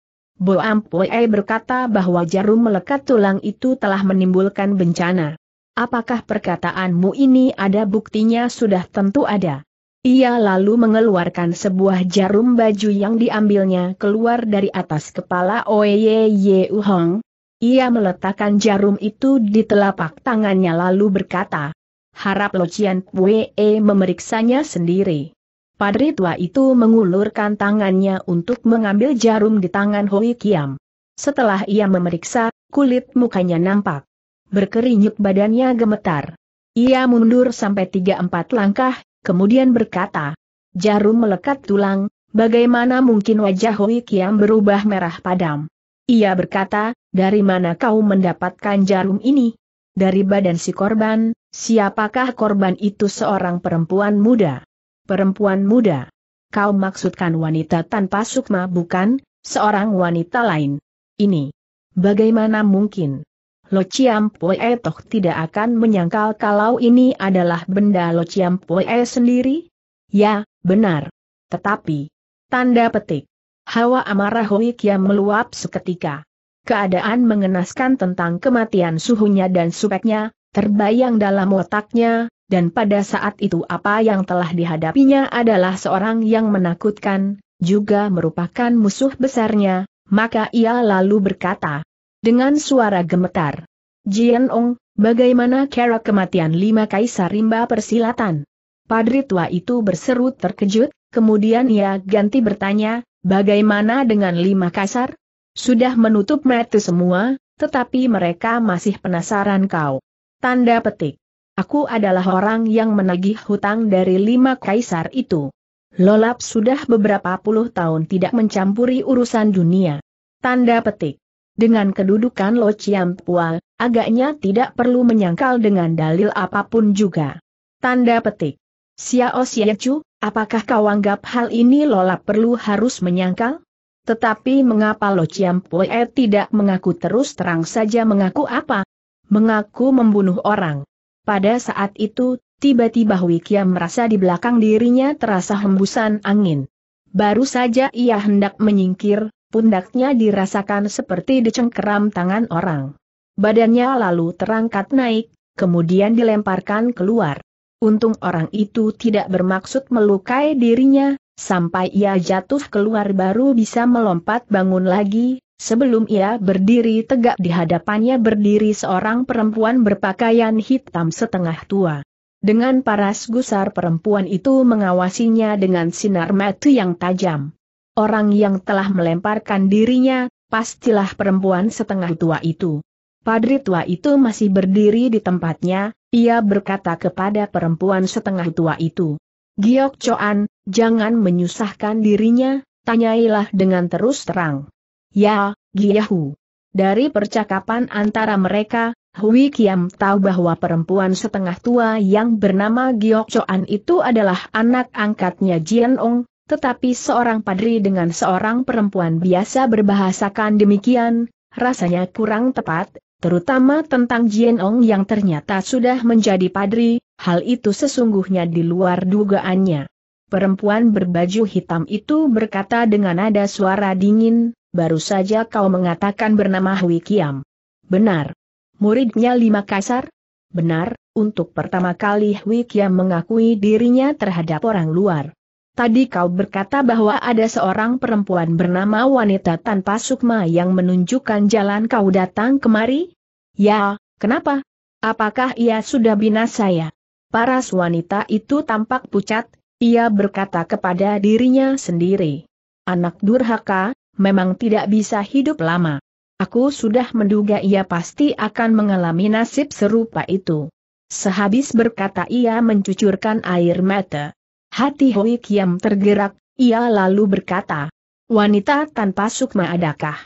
Bo Poe berkata bahwa jarum melekat tulang itu telah menimbulkan bencana. Apakah perkataanmu ini ada buktinya sudah tentu ada? Ia lalu mengeluarkan sebuah jarum baju yang diambilnya keluar dari atas kepala Oye Ye Uhong. Ia meletakkan jarum itu di telapak tangannya lalu berkata, Harap Lo Locian Pue memeriksanya sendiri. Padri tua itu mengulurkan tangannya untuk mengambil jarum di tangan Hoi Kiam. Setelah ia memeriksa, kulit mukanya nampak. berkerinyuk, badannya gemetar. Ia mundur sampai 3-4 langkah, kemudian berkata, Jarum melekat tulang, bagaimana mungkin wajah Hoi Kiam berubah merah padam? Ia berkata, dari mana kau mendapatkan jarum ini? Dari badan si korban, siapakah korban itu seorang perempuan muda? perempuan muda. Kau maksudkan wanita tanpa sukma bukan, seorang wanita lain. Ini. Bagaimana mungkin? Lo Chiam Pue toh tidak akan menyangkal kalau ini adalah benda Lo Chiam Pue sendiri? Ya, benar. Tetapi. Tanda petik. Hawa amarah Hui Kiam meluap seketika. Keadaan mengenaskan tentang kematian suhunya dan supeknya, terbayang dalam otaknya, dan pada saat itu apa yang telah dihadapinya adalah seorang yang menakutkan, juga merupakan musuh besarnya, maka ia lalu berkata dengan suara gemetar. Jian Ong, bagaimana cara kematian lima kaisar rimba persilatan? Padri tua itu berseru terkejut, kemudian ia ganti bertanya, bagaimana dengan lima kaisar? Sudah menutup mata semua, tetapi mereka masih penasaran kau. Tanda petik. Aku adalah orang yang menagih hutang dari lima kaisar itu. Lolap sudah beberapa puluh tahun tidak mencampuri urusan dunia. Tanda petik. Dengan kedudukan Lo Pual, agaknya tidak perlu menyangkal dengan dalil apapun juga. Tanda petik. Xiao Xiechu, apakah kau anggap hal ini Lolap perlu harus menyangkal? Tetapi mengapa Lo Pual tidak mengaku terus terang saja mengaku apa? Mengaku membunuh orang. Pada saat itu, tiba-tiba Wikia merasa di belakang dirinya terasa hembusan angin. Baru saja ia hendak menyingkir, pundaknya dirasakan seperti dicengkeram tangan orang. Badannya lalu terangkat naik, kemudian dilemparkan keluar. Untung orang itu tidak bermaksud melukai dirinya, sampai ia jatuh keluar baru bisa melompat bangun lagi, Sebelum ia berdiri tegak di hadapannya berdiri seorang perempuan berpakaian hitam setengah tua. Dengan paras gusar perempuan itu mengawasinya dengan sinar mata yang tajam. Orang yang telah melemparkan dirinya, pastilah perempuan setengah tua itu. Padri tua itu masih berdiri di tempatnya, ia berkata kepada perempuan setengah tua itu. Giok Choan, jangan menyusahkan dirinya, tanyailah dengan terus terang. Ya, Giyahu. Dari percakapan antara mereka, Hui Kiam tahu bahwa perempuan setengah tua yang bernama Giok Choan itu adalah anak angkatnya Jian Ong, tetapi seorang padri dengan seorang perempuan biasa berbahasakan demikian, rasanya kurang tepat, terutama tentang Jian Ong yang ternyata sudah menjadi padri, hal itu sesungguhnya di luar dugaannya. Perempuan berbaju hitam itu berkata dengan nada suara dingin, baru saja kau mengatakan bernama Hui Kiam. Benar. Muridnya lima kasar? Benar, untuk pertama kali Hui Kiam mengakui dirinya terhadap orang luar. Tadi kau berkata bahwa ada seorang perempuan bernama wanita tanpa sukma yang menunjukkan jalan kau datang kemari? Ya, kenapa? Apakah ia sudah binasa ya? Paras wanita itu tampak pucat, ia berkata kepada dirinya sendiri. Anak durhaka, memang tidak bisa hidup lama. Aku sudah menduga ia pasti akan mengalami nasib serupa itu. Sehabis berkata ia mencucurkan air mata. Hati Hui Kiam tergerak, ia lalu berkata, Wanita tanpa sukma adakah?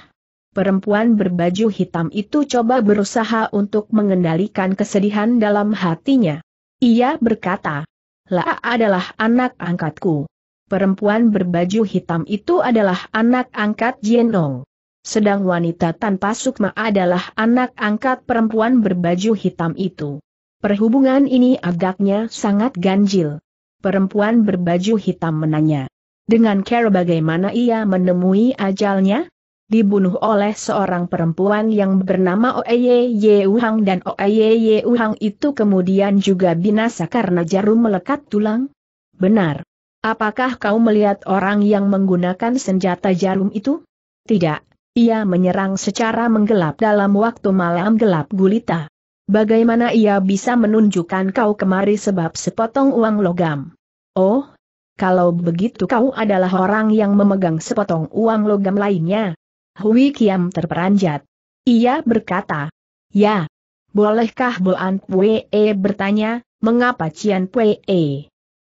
Perempuan berbaju hitam itu coba berusaha untuk mengendalikan kesedihan dalam hatinya. Ia berkata, La adalah anak angkatku. Perempuan berbaju hitam itu adalah anak angkat Jienong. Sedang wanita tanpa sukma adalah anak angkat perempuan berbaju hitam itu. Perhubungan ini agaknya sangat ganjil. Perempuan berbaju hitam menanya. Dengan cara bagaimana ia menemui ajalnya? Dibunuh oleh seorang perempuan yang bernama Oeye Uhang dan Oeye Uhang itu kemudian juga binasa karena jarum melekat tulang? Benar. Apakah kau melihat orang yang menggunakan senjata jarum itu? Tidak, ia menyerang secara menggelap dalam waktu malam gelap gulita. Bagaimana ia bisa menunjukkan kau kemari sebab sepotong uang logam? Oh, kalau begitu kau adalah orang yang memegang sepotong uang logam lainnya. Hui Kiam terperanjat. Ia berkata, Ya, bolehkah Boan Pue bertanya, mengapa Cian Pue?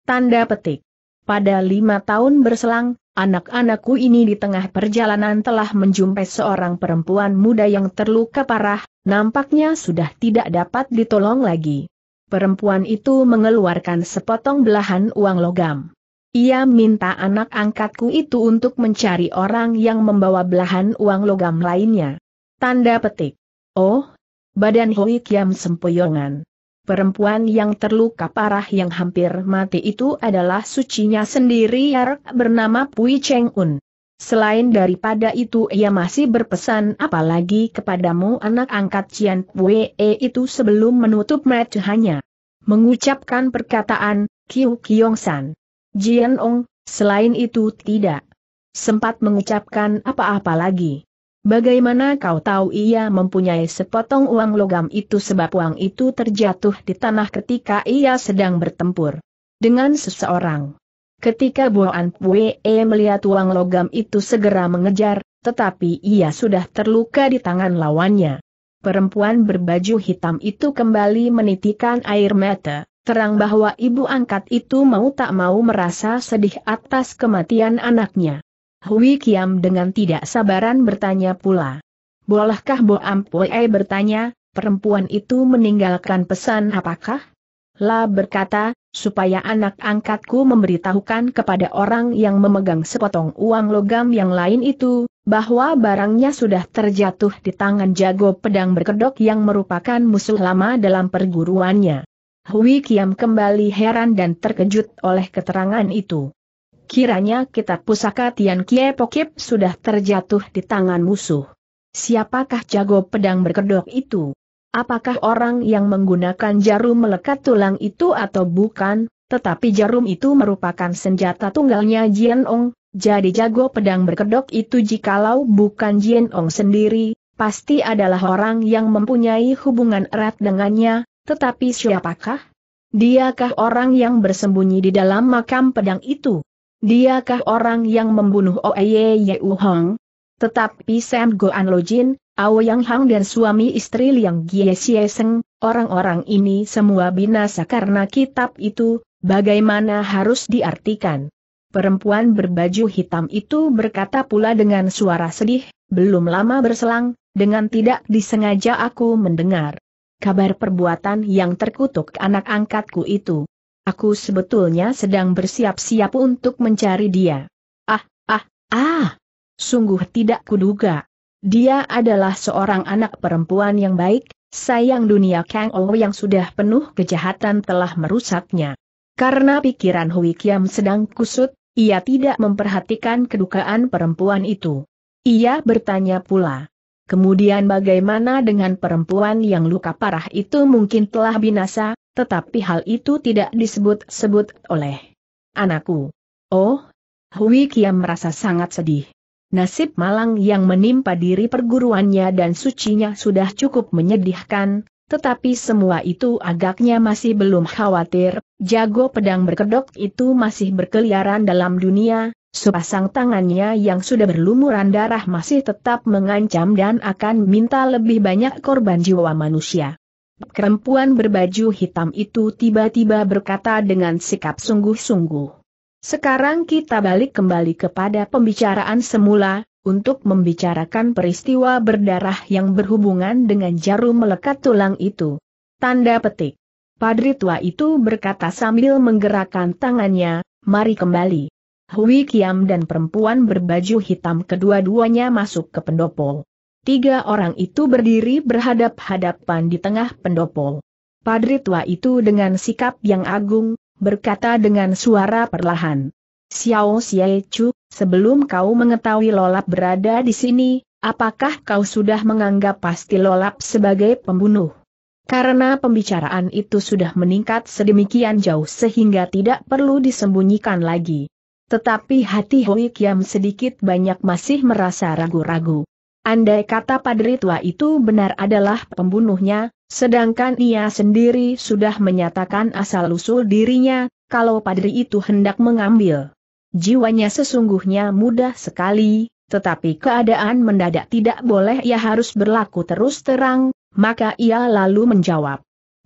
Tanda petik. Pada lima tahun berselang, anak-anakku ini di tengah perjalanan telah menjumpai seorang perempuan muda yang terluka parah, nampaknya sudah tidak dapat ditolong lagi. Perempuan itu mengeluarkan sepotong belahan uang logam. Ia minta anak angkatku itu untuk mencari orang yang membawa belahan uang logam lainnya. Tanda petik. Oh, badan Hoi Kiam sempoyongan. Perempuan yang terluka parah yang hampir mati itu adalah sucinya sendiri yang bernama Pui Cheng Un. Selain daripada itu ia masih berpesan apalagi kepadamu anak angkat Cian Pue e, itu sebelum menutup hanya Mengucapkan perkataan, Kiu Kiong San. Jian Ong, selain itu tidak sempat mengucapkan apa-apa lagi. Bagaimana kau tahu ia mempunyai sepotong uang logam itu sebab uang itu terjatuh di tanah ketika ia sedang bertempur dengan seseorang. Ketika Boan Pue melihat uang logam itu segera mengejar, tetapi ia sudah terluka di tangan lawannya. Perempuan berbaju hitam itu kembali menitikan air mata, terang bahwa ibu angkat itu mau tak mau merasa sedih atas kematian anaknya. Hui Kiam dengan tidak sabaran bertanya pula. Bolehkah Bo Ampue bertanya, perempuan itu meninggalkan pesan apakah? La berkata, supaya anak angkatku memberitahukan kepada orang yang memegang sepotong uang logam yang lain itu, bahwa barangnya sudah terjatuh di tangan jago pedang berkedok yang merupakan musuh lama dalam perguruannya. Hui Kiam kembali heran dan terkejut oleh keterangan itu. Kiranya kitab pusaka Tian Kie Pokip sudah terjatuh di tangan musuh. Siapakah jago pedang berkedok itu? Apakah orang yang menggunakan jarum melekat tulang itu atau bukan, tetapi jarum itu merupakan senjata tunggalnya Jian Ong, jadi jago pedang berkedok itu jikalau bukan Jian Ong sendiri, pasti adalah orang yang mempunyai hubungan erat dengannya, tetapi siapakah? Diakah orang yang bersembunyi di dalam makam pedang itu? Diakah orang yang membunuh Oye Yeu Hong? Tetapi Sam Goan Lojin, Aoyang Hang dan suami istri Liang Gie Seng, orang-orang ini semua binasa karena kitab itu, bagaimana harus diartikan? Perempuan berbaju hitam itu berkata pula dengan suara sedih, belum lama berselang, dengan tidak disengaja aku mendengar kabar perbuatan yang terkutuk anak angkatku itu. Aku sebetulnya sedang bersiap-siap untuk mencari dia. Ah, ah, ah. Sungguh tidak kuduga. Dia adalah seorang anak perempuan yang baik, sayang dunia Kang Ou yang sudah penuh kejahatan telah merusaknya. Karena pikiran Hui Kiam sedang kusut, ia tidak memperhatikan kedukaan perempuan itu. Ia bertanya pula. Kemudian bagaimana dengan perempuan yang luka parah itu mungkin telah binasa, tetapi hal itu tidak disebut-sebut oleh anakku. Oh, Hui Kiam merasa sangat sedih. Nasib malang yang menimpa diri perguruannya dan sucinya sudah cukup menyedihkan, tetapi semua itu agaknya masih belum khawatir, jago pedang berkedok itu masih berkeliaran dalam dunia, sepasang tangannya yang sudah berlumuran darah masih tetap mengancam dan akan minta lebih banyak korban jiwa manusia perempuan berbaju hitam itu tiba-tiba berkata dengan sikap sungguh-sungguh. Sekarang kita balik kembali kepada pembicaraan semula, untuk membicarakan peristiwa berdarah yang berhubungan dengan jarum melekat tulang itu. Tanda petik. Padri tua itu berkata sambil menggerakkan tangannya, mari kembali. Hui Kiam dan perempuan berbaju hitam kedua-duanya masuk ke pendopo. Tiga orang itu berdiri berhadap-hadapan di tengah pendopo. Padri tua itu dengan sikap yang agung, berkata dengan suara perlahan. Xiao Xie Chu, sebelum kau mengetahui lolap berada di sini, apakah kau sudah menganggap pasti lolap sebagai pembunuh? Karena pembicaraan itu sudah meningkat sedemikian jauh sehingga tidak perlu disembunyikan lagi. Tetapi hati Hui Kiam sedikit banyak masih merasa ragu-ragu. Andai kata Padri tua itu benar adalah pembunuhnya, sedangkan ia sendiri sudah menyatakan asal-usul dirinya, kalau Padri itu hendak mengambil jiwanya sesungguhnya mudah sekali, tetapi keadaan mendadak tidak boleh ia harus berlaku terus terang, maka ia lalu menjawab.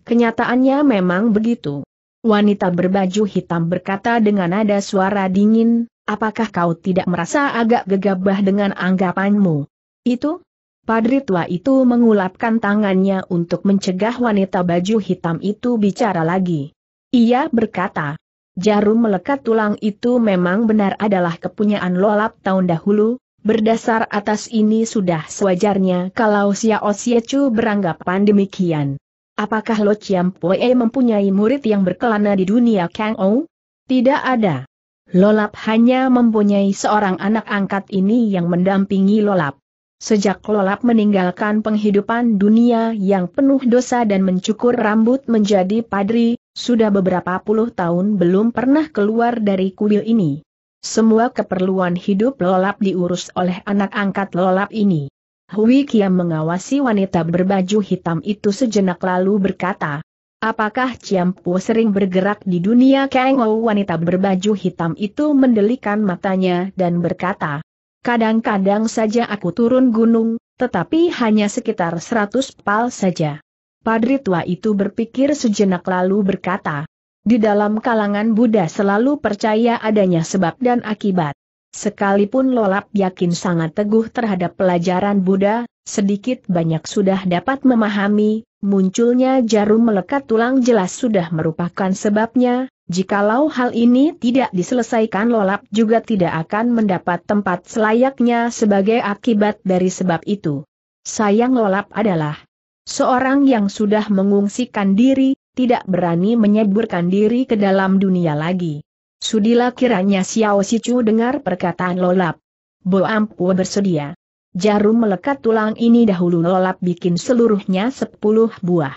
Kenyataannya memang begitu. Wanita berbaju hitam berkata dengan nada suara dingin, apakah kau tidak merasa agak gegabah dengan anggapanmu? Itu? Padri tua itu mengulapkan tangannya untuk mencegah wanita baju hitam itu bicara lagi. Ia berkata, jarum melekat tulang itu memang benar adalah kepunyaan lolap tahun dahulu, berdasar atas ini sudah sewajarnya kalau Xiao Xiechu beranggapan demikian. Apakah Lo Chiam Poe mempunyai murid yang berkelana di dunia Kang Ou? Tidak ada. Lolap hanya mempunyai seorang anak angkat ini yang mendampingi Lolap. Sejak lolap meninggalkan penghidupan dunia yang penuh dosa dan mencukur rambut menjadi padri, sudah beberapa puluh tahun belum pernah keluar dari kuil ini. Semua keperluan hidup lolap diurus oleh anak angkat lolap ini. Hui Kiam mengawasi wanita berbaju hitam itu sejenak lalu berkata, Apakah Po sering bergerak di dunia Kang wanita berbaju hitam itu mendelikan matanya dan berkata, Kadang-kadang saja aku turun gunung, tetapi hanya sekitar seratus pal saja. Padri tua itu berpikir sejenak lalu berkata, di dalam kalangan Buddha selalu percaya adanya sebab dan akibat. Sekalipun Lolap yakin sangat teguh terhadap pelajaran Buddha, sedikit banyak sudah dapat memahami, munculnya jarum melekat tulang jelas sudah merupakan sebabnya, jikalau hal ini tidak diselesaikan Lolap juga tidak akan mendapat tempat selayaknya sebagai akibat dari sebab itu. Sayang Lolap adalah seorang yang sudah mengungsikan diri, tidak berani menyeburkan diri ke dalam dunia lagi. Sudilah kiranya Xiao Sichu dengar perkataan lolap. Bo Ampu bersedia. Jarum melekat tulang ini dahulu lolap bikin seluruhnya 10 buah.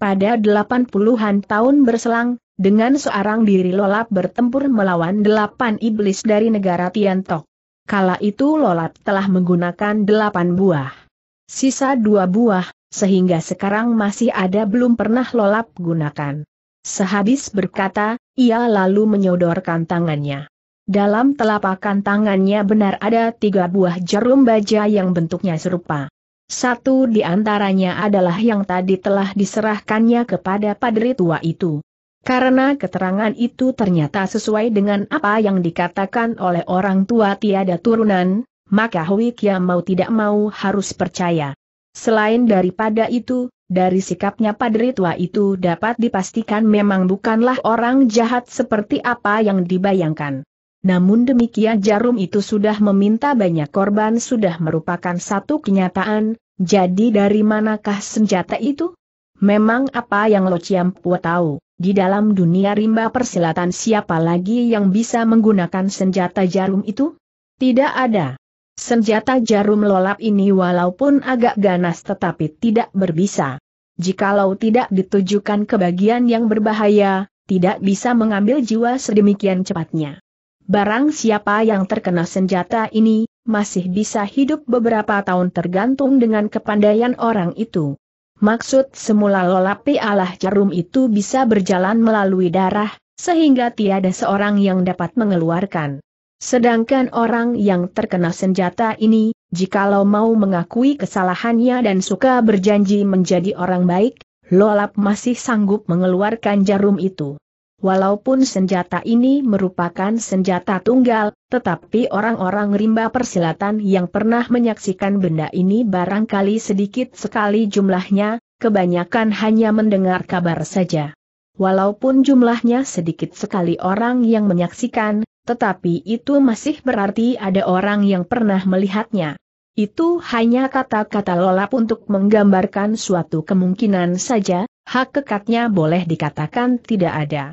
Pada 80-an tahun berselang, dengan seorang diri lolap bertempur melawan delapan iblis dari negara Tiantok. Kala itu lolap telah menggunakan delapan buah. Sisa dua buah, sehingga sekarang masih ada belum pernah lolap gunakan. Sehabis berkata, ia lalu menyodorkan tangannya. Dalam telapakan tangannya benar ada tiga buah jarum baja yang bentuknya serupa. Satu di antaranya adalah yang tadi telah diserahkannya kepada padri tua itu. Karena keterangan itu ternyata sesuai dengan apa yang dikatakan oleh orang tua tiada turunan, maka Hui Kia mau tidak mau harus percaya. Selain daripada itu, dari sikapnya tua itu dapat dipastikan memang bukanlah orang jahat seperti apa yang dibayangkan. Namun demikian jarum itu sudah meminta banyak korban sudah merupakan satu kenyataan, jadi dari manakah senjata itu? Memang apa yang Lo ciampu tahu, di dalam dunia rimba persilatan siapa lagi yang bisa menggunakan senjata jarum itu? Tidak ada. Senjata jarum lolap ini walaupun agak ganas tetapi tidak berbisa. Jikalau tidak ditujukan ke bagian yang berbahaya, tidak bisa mengambil jiwa sedemikian cepatnya. Barang siapa yang terkena senjata ini, masih bisa hidup beberapa tahun tergantung dengan kepandaian orang itu. Maksud semula lolap alah jarum itu bisa berjalan melalui darah, sehingga tiada seorang yang dapat mengeluarkan. Sedangkan orang yang terkena senjata ini, jikalau mau mengakui kesalahannya dan suka berjanji menjadi orang baik, Lolap masih sanggup mengeluarkan jarum itu. Walaupun senjata ini merupakan senjata tunggal, tetapi orang-orang rimba persilatan yang pernah menyaksikan benda ini barangkali sedikit sekali jumlahnya, kebanyakan hanya mendengar kabar saja. Walaupun jumlahnya sedikit sekali orang yang menyaksikan, tetapi itu masih berarti ada orang yang pernah melihatnya. Itu hanya kata-kata lolap untuk menggambarkan suatu kemungkinan saja, hak kekatnya boleh dikatakan tidak ada.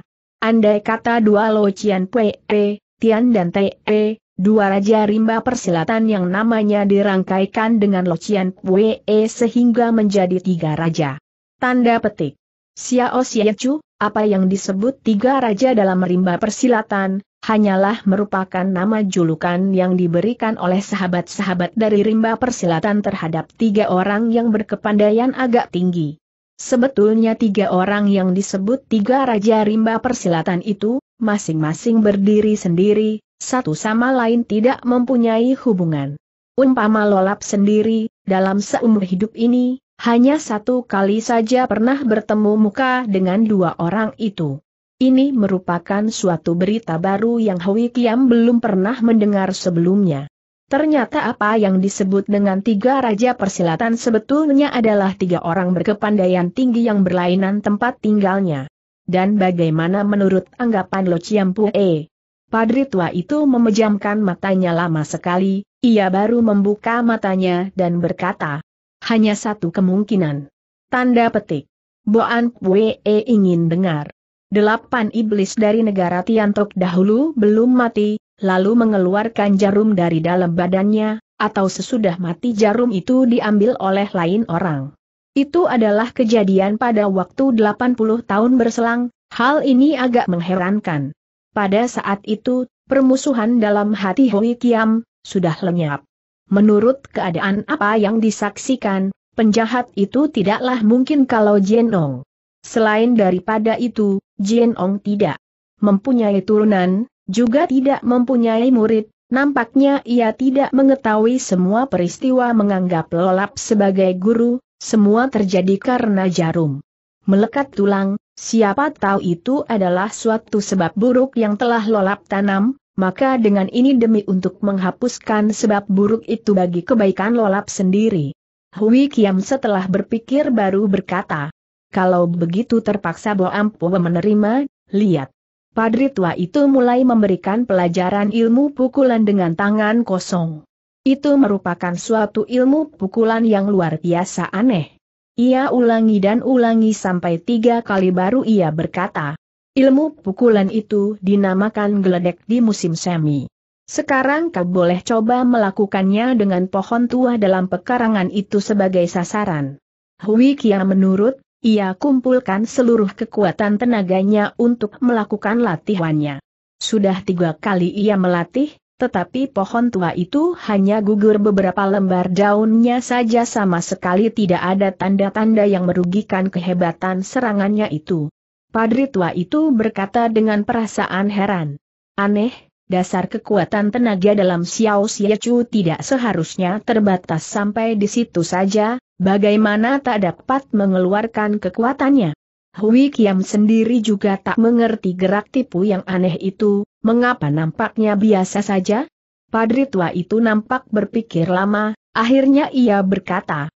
Andai kata dua locian P.E., Tian dan T.E., dua raja rimba persilatan yang namanya dirangkaikan dengan locian P.E. E sehingga menjadi tiga raja. Tanda petik. Xiao Xiechu, apa yang disebut tiga raja dalam rimba persilatan, hanyalah merupakan nama julukan yang diberikan oleh sahabat-sahabat dari rimba persilatan terhadap tiga orang yang berkepandaian agak tinggi. Sebetulnya tiga orang yang disebut tiga raja rimba persilatan itu, masing-masing berdiri sendiri, satu sama lain tidak mempunyai hubungan. Umpama lolap sendiri, dalam seumur hidup ini, hanya satu kali saja pernah bertemu muka dengan dua orang itu. Ini merupakan suatu berita baru yang Hui Kiam belum pernah mendengar sebelumnya. Ternyata apa yang disebut dengan tiga raja persilatan sebetulnya adalah tiga orang berkepandaian tinggi yang berlainan tempat tinggalnya. Dan bagaimana menurut anggapan Lo Pue? Padri tua itu memejamkan matanya lama sekali, ia baru membuka matanya dan berkata, hanya satu kemungkinan. Tanda petik. Boan Pue ingin dengar. Delapan iblis dari negara Tiantok dahulu belum mati, lalu mengeluarkan jarum dari dalam badannya, atau sesudah mati jarum itu diambil oleh lain orang. Itu adalah kejadian pada waktu 80 tahun berselang, hal ini agak mengherankan. Pada saat itu, permusuhan dalam hati Hoi Kiam, sudah lenyap. Menurut keadaan apa yang disaksikan, penjahat itu tidaklah mungkin kalau Jenong. Selain daripada itu, Jin Ong tidak mempunyai turunan, juga tidak mempunyai murid, nampaknya ia tidak mengetahui semua peristiwa menganggap lolap sebagai guru, semua terjadi karena jarum. Melekat tulang, siapa tahu itu adalah suatu sebab buruk yang telah lolap tanam, maka dengan ini demi untuk menghapuskan sebab buruk itu bagi kebaikan lolap sendiri. Hui Kiam setelah berpikir baru berkata, kalau begitu terpaksa Bo Ampo menerima, lihat. Padri tua itu mulai memberikan pelajaran ilmu pukulan dengan tangan kosong. Itu merupakan suatu ilmu pukulan yang luar biasa aneh. Ia ulangi dan ulangi sampai tiga kali baru ia berkata, Ilmu pukulan itu dinamakan geledek di musim semi. Sekarang kau boleh coba melakukannya dengan pohon tua dalam pekarangan itu sebagai sasaran. Hui Kia menurut, ia kumpulkan seluruh kekuatan tenaganya untuk melakukan latihannya. Sudah tiga kali ia melatih, tetapi pohon tua itu hanya gugur beberapa lembar daunnya saja sama sekali tidak ada tanda-tanda yang merugikan kehebatan serangannya itu. Padri tua itu berkata dengan perasaan heran. Aneh, dasar kekuatan tenaga dalam Xiao Xiechu tidak seharusnya terbatas sampai di situ saja, Bagaimana tak dapat mengeluarkan kekuatannya? Hui Kiam sendiri juga tak mengerti gerak tipu yang aneh itu, mengapa nampaknya biasa saja? Padri tua itu nampak berpikir lama, akhirnya ia berkata,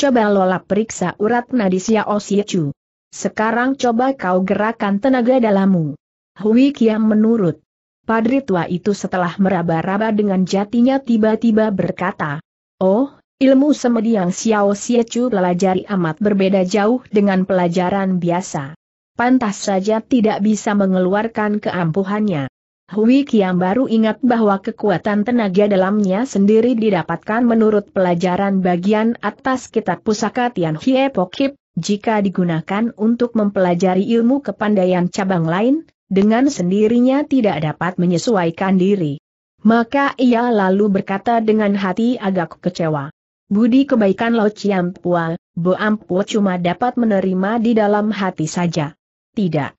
Coba Lola periksa urat nadisya Sia Sekarang coba kau gerakan tenaga dalammu. Hui Kiam menurut. Padri tua itu setelah meraba-raba dengan jatinya tiba-tiba berkata, Oh, Ilmu semedi yang Xiao Xiechu pelajari amat berbeda jauh dengan pelajaran biasa. Pantas saja tidak bisa mengeluarkan keampuhannya. Hui Kiam baru ingat bahwa kekuatan tenaga dalamnya sendiri didapatkan menurut pelajaran bagian atas kitab pusaka Tian Hie Pokip, jika digunakan untuk mempelajari ilmu kepandaian cabang lain, dengan sendirinya tidak dapat menyesuaikan diri. Maka ia lalu berkata dengan hati agak kecewa. Budi kebaikan Lo Chiam Pua, Bo Ampua cuma dapat menerima di dalam hati saja. Tidak.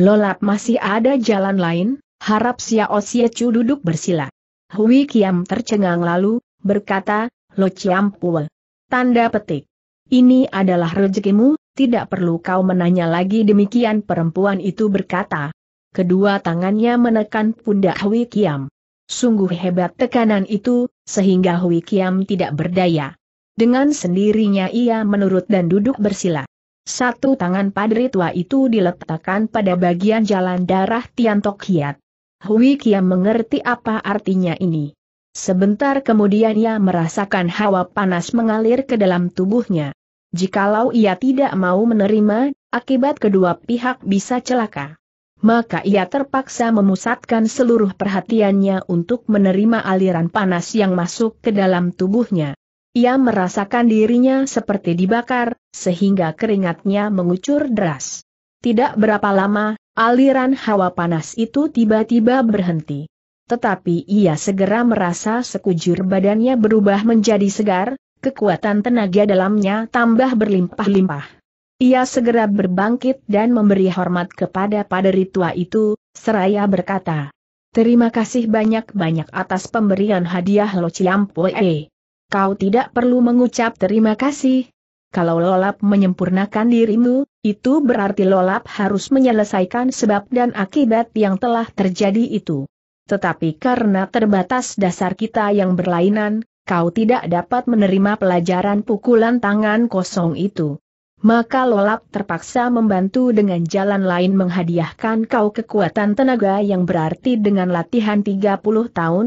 Lolap masih ada jalan lain, harap Sia Sia Chu duduk bersila. Hui Kiam tercengang lalu, berkata, Lo Chiam Pua. Tanda petik. Ini adalah rezekimu, tidak perlu kau menanya lagi demikian perempuan itu berkata. Kedua tangannya menekan pundak Hui Kiam. Sungguh hebat tekanan itu, sehingga Hui Kiam tidak berdaya. Dengan sendirinya ia menurut dan duduk bersila. Satu tangan padri tua itu diletakkan pada bagian jalan darah Tok Hiat. Hui Kiam mengerti apa artinya ini. Sebentar kemudian ia merasakan hawa panas mengalir ke dalam tubuhnya. Jikalau ia tidak mau menerima, akibat kedua pihak bisa celaka maka ia terpaksa memusatkan seluruh perhatiannya untuk menerima aliran panas yang masuk ke dalam tubuhnya. Ia merasakan dirinya seperti dibakar, sehingga keringatnya mengucur deras. Tidak berapa lama, aliran hawa panas itu tiba-tiba berhenti. Tetapi ia segera merasa sekujur badannya berubah menjadi segar, kekuatan tenaga dalamnya tambah berlimpah-limpah. Ia segera berbangkit dan memberi hormat kepada paderi tua itu, seraya berkata, Terima kasih banyak-banyak atas pemberian hadiah Lo Ciampoe. Kau tidak perlu mengucap terima kasih. Kalau Lolap menyempurnakan dirimu, itu berarti Lolap harus menyelesaikan sebab dan akibat yang telah terjadi itu. Tetapi karena terbatas dasar kita yang berlainan, kau tidak dapat menerima pelajaran pukulan tangan kosong itu maka Lolap terpaksa membantu dengan jalan lain menghadiahkan kau kekuatan tenaga yang berarti dengan latihan 30 tahun?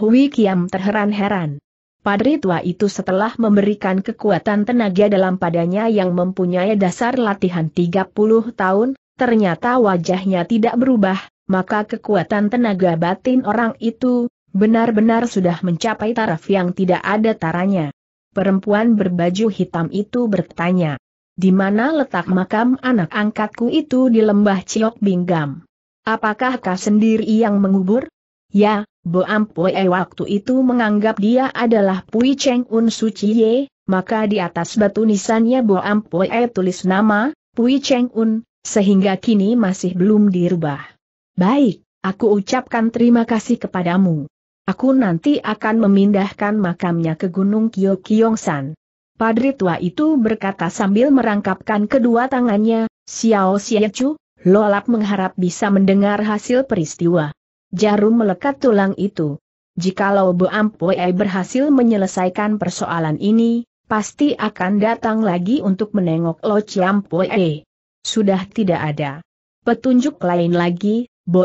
Hui Kiam terheran-heran. Padri tua itu setelah memberikan kekuatan tenaga dalam padanya yang mempunyai dasar latihan 30 tahun, ternyata wajahnya tidak berubah, maka kekuatan tenaga batin orang itu, benar-benar sudah mencapai taraf yang tidak ada taranya. Perempuan berbaju hitam itu bertanya, di mana letak makam anak angkatku itu di lembah Ciok Binggam. Apakah kau sendiri yang mengubur? Ya, Bo Ampue waktu itu menganggap dia adalah Pui Cheng Un Suci Ye, maka di atas batu nisannya Bo Ampue tulis nama, Pui Cheng Un, sehingga kini masih belum dirubah. Baik, aku ucapkan terima kasih kepadamu. Aku nanti akan memindahkan makamnya ke Gunung Kyo Kyong San. Padri tua itu berkata sambil merangkapkan kedua tangannya, Xiao Xiechu, Lolap mengharap bisa mendengar hasil peristiwa. Jarum melekat tulang itu. Jikalau Bu berhasil menyelesaikan persoalan ini, pasti akan datang lagi untuk menengok Lo Chiampoe. Sudah tidak ada petunjuk lain lagi, Bo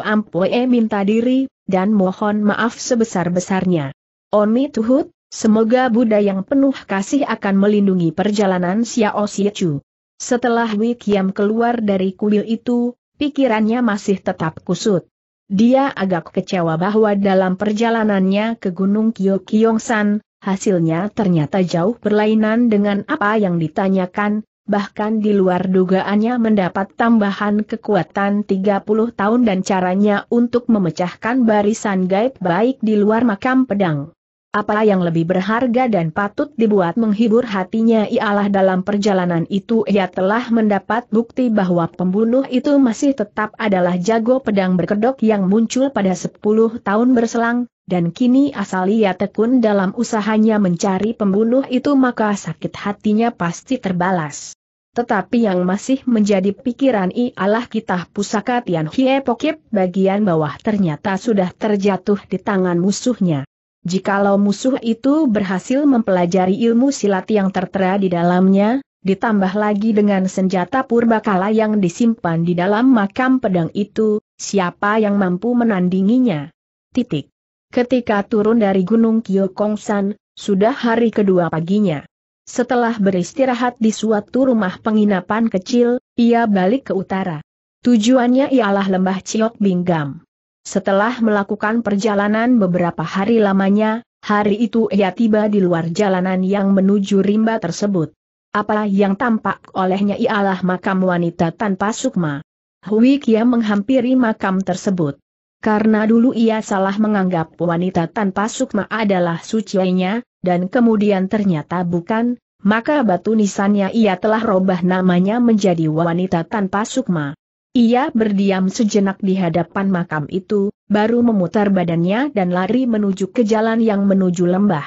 minta diri, dan mohon maaf sebesar-besarnya. Oni Tuhut, Semoga Buddha yang penuh kasih akan melindungi perjalanan Xiao Xiechu. Setelah Wikiam keluar dari kuil itu, pikirannya masih tetap kusut. Dia agak kecewa bahwa dalam perjalanannya ke Gunung Kyokyongsan, hasilnya ternyata jauh berlainan dengan apa yang ditanyakan, bahkan di luar dugaannya mendapat tambahan kekuatan 30 tahun dan caranya untuk memecahkan barisan gaib baik di luar makam pedang. Apa yang lebih berharga dan patut dibuat menghibur hatinya ialah dalam perjalanan itu ia telah mendapat bukti bahwa pembunuh itu masih tetap adalah jago pedang berkedok yang muncul pada 10 tahun berselang, dan kini asal ia tekun dalam usahanya mencari pembunuh itu maka sakit hatinya pasti terbalas. Tetapi yang masih menjadi pikiran ialah kita pusaka Tian Hie Pokip bagian bawah ternyata sudah terjatuh di tangan musuhnya. Jikalau musuh itu berhasil mempelajari ilmu silat yang tertera di dalamnya, ditambah lagi dengan senjata purbakala yang disimpan di dalam makam pedang itu, siapa yang mampu menandinginya? Titik. Ketika turun dari Gunung Kyokongsan, sudah hari kedua paginya. Setelah beristirahat di suatu rumah penginapan kecil, ia balik ke utara. Tujuannya ialah lembah Ciok Binggam. Setelah melakukan perjalanan beberapa hari lamanya, hari itu ia tiba di luar jalanan yang menuju rimba tersebut. Apa yang tampak olehnya ialah makam wanita tanpa sukma. Hui Kia menghampiri makam tersebut. Karena dulu ia salah menganggap wanita tanpa sukma adalah sucinya, dan kemudian ternyata bukan, maka batu nisannya ia telah robah namanya menjadi wanita tanpa sukma. Ia berdiam sejenak di hadapan makam itu, baru memutar badannya dan lari menuju ke jalan yang menuju lembah.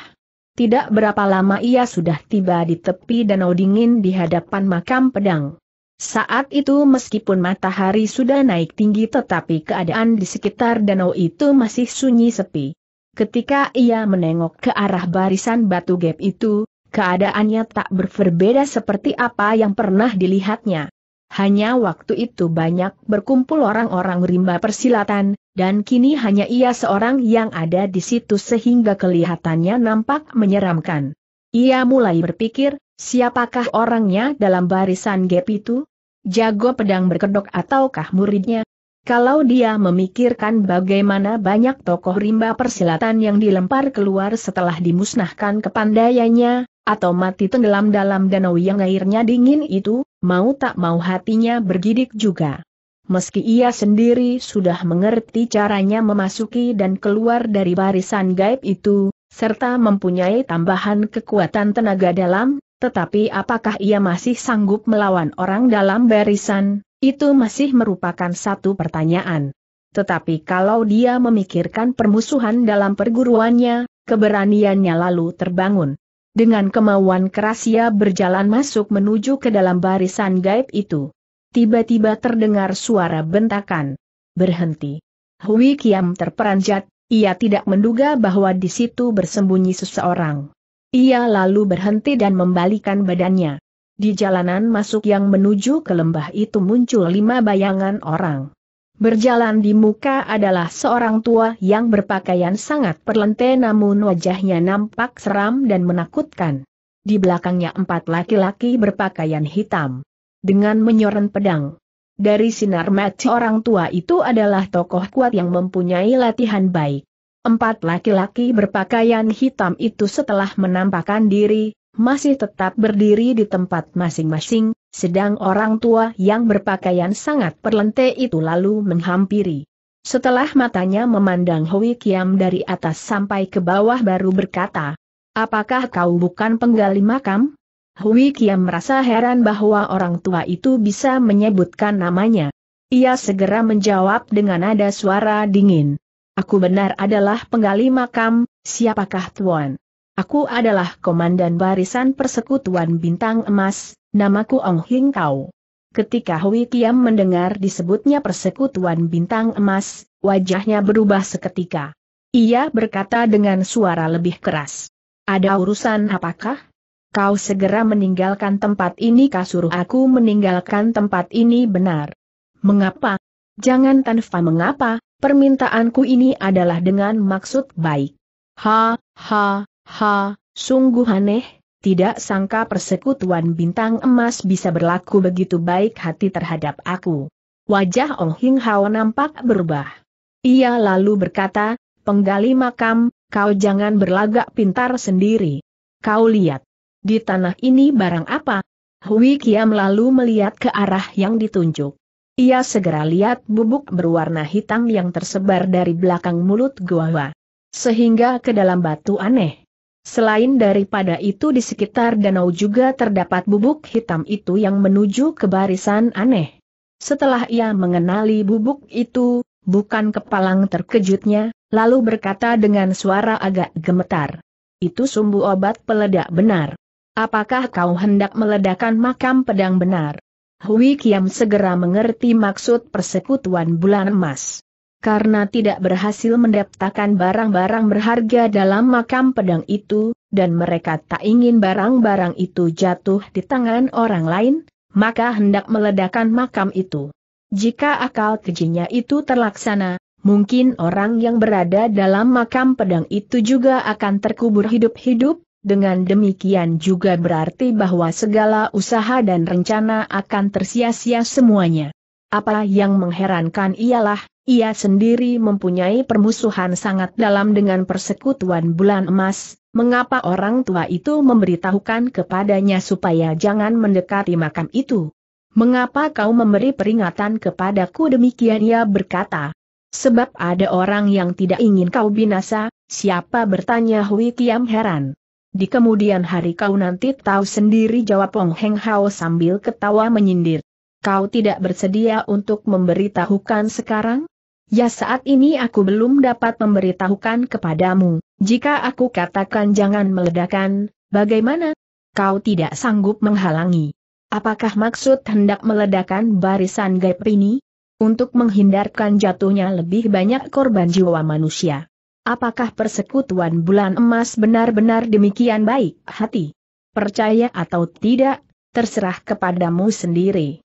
Tidak berapa lama ia sudah tiba di tepi danau dingin di hadapan makam pedang. Saat itu meskipun matahari sudah naik tinggi tetapi keadaan di sekitar danau itu masih sunyi sepi. Ketika ia menengok ke arah barisan batu gap itu, keadaannya tak berbeda seperti apa yang pernah dilihatnya. Hanya waktu itu banyak berkumpul orang-orang rimba persilatan, dan kini hanya ia seorang yang ada di situ sehingga kelihatannya nampak menyeramkan. Ia mulai berpikir, siapakah orangnya dalam barisan gap itu? Jago pedang berkedok ataukah muridnya? Kalau dia memikirkan bagaimana banyak tokoh rimba persilatan yang dilempar keluar setelah dimusnahkan kepandaiannya, atau mati tenggelam dalam danau yang airnya dingin itu, mau tak mau hatinya bergidik juga. Meski ia sendiri sudah mengerti caranya memasuki dan keluar dari barisan gaib itu, serta mempunyai tambahan kekuatan tenaga dalam, tetapi apakah ia masih sanggup melawan orang dalam barisan, itu masih merupakan satu pertanyaan. Tetapi kalau dia memikirkan permusuhan dalam perguruannya, keberaniannya lalu terbangun. Dengan kemauan keras ia berjalan masuk menuju ke dalam barisan gaib itu. Tiba-tiba terdengar suara bentakan. Berhenti. Hui Kiam terperanjat, ia tidak menduga bahwa di situ bersembunyi seseorang. Ia lalu berhenti dan membalikan badannya. Di jalanan masuk yang menuju ke lembah itu muncul lima bayangan orang berjalan di muka adalah seorang tua yang berpakaian sangat perlente namun wajahnya nampak seram dan menakutkan. Di belakangnya empat laki-laki berpakaian hitam. Dengan menyoren pedang. Dari sinar mata orang tua itu adalah tokoh kuat yang mempunyai latihan baik. Empat laki-laki berpakaian hitam itu setelah menampakkan diri, masih tetap berdiri di tempat masing-masing, sedang orang tua yang berpakaian sangat perlente itu lalu menghampiri. Setelah matanya memandang Hui Kiam dari atas sampai ke bawah baru berkata, Apakah kau bukan penggali makam? Hui Kiam merasa heran bahwa orang tua itu bisa menyebutkan namanya. Ia segera menjawab dengan nada suara dingin. Aku benar adalah penggali makam, siapakah tuan? Aku adalah komandan barisan persekutuan bintang emas, Namaku Ong Hing Kau. Ketika Hui Kiam mendengar disebutnya persekutuan bintang emas, wajahnya berubah seketika. Ia berkata dengan suara lebih keras. Ada urusan apakah? Kau segera meninggalkan tempat ini kasur aku meninggalkan tempat ini benar. Mengapa? Jangan tanpa mengapa, permintaanku ini adalah dengan maksud baik. Ha, ha, ha, sungguh aneh, tidak sangka persekutuan bintang emas bisa berlaku begitu baik hati terhadap aku. Wajah Ong Hing Hao nampak berubah. Ia lalu berkata, penggali makam, kau jangan berlagak pintar sendiri. Kau lihat, di tanah ini barang apa? Hui Kiam lalu melihat ke arah yang ditunjuk. Ia segera lihat bubuk berwarna hitam yang tersebar dari belakang mulut gua, sehingga ke dalam batu aneh. Selain daripada itu di sekitar danau juga terdapat bubuk hitam itu yang menuju ke barisan aneh. Setelah ia mengenali bubuk itu, bukan kepalang terkejutnya, lalu berkata dengan suara agak gemetar. Itu sumbu obat peledak benar. Apakah kau hendak meledakan makam pedang benar? Hui Kiam segera mengerti maksud persekutuan bulan emas karena tidak berhasil mendapatkan barang-barang berharga dalam makam pedang itu, dan mereka tak ingin barang-barang itu jatuh di tangan orang lain, maka hendak meledakkan makam itu. Jika akal kejinya itu terlaksana, mungkin orang yang berada dalam makam pedang itu juga akan terkubur hidup-hidup, dengan demikian juga berarti bahwa segala usaha dan rencana akan tersia-sia semuanya. Apa yang mengherankan ialah, ia sendiri mempunyai permusuhan sangat dalam dengan persekutuan bulan emas, mengapa orang tua itu memberitahukan kepadanya supaya jangan mendekati makam itu? Mengapa kau memberi peringatan kepadaku demikian ia berkata? Sebab ada orang yang tidak ingin kau binasa, siapa bertanya Hui Kiam heran. Di kemudian hari kau nanti tahu sendiri jawab Ong Heng Hao sambil ketawa menyindir. Kau tidak bersedia untuk memberitahukan sekarang? Ya saat ini aku belum dapat memberitahukan kepadamu, jika aku katakan jangan meledakan, bagaimana? Kau tidak sanggup menghalangi. Apakah maksud hendak meledakan barisan gaib ini? Untuk menghindarkan jatuhnya lebih banyak korban jiwa manusia. Apakah persekutuan bulan emas benar-benar demikian baik hati? Percaya atau tidak, terserah kepadamu sendiri.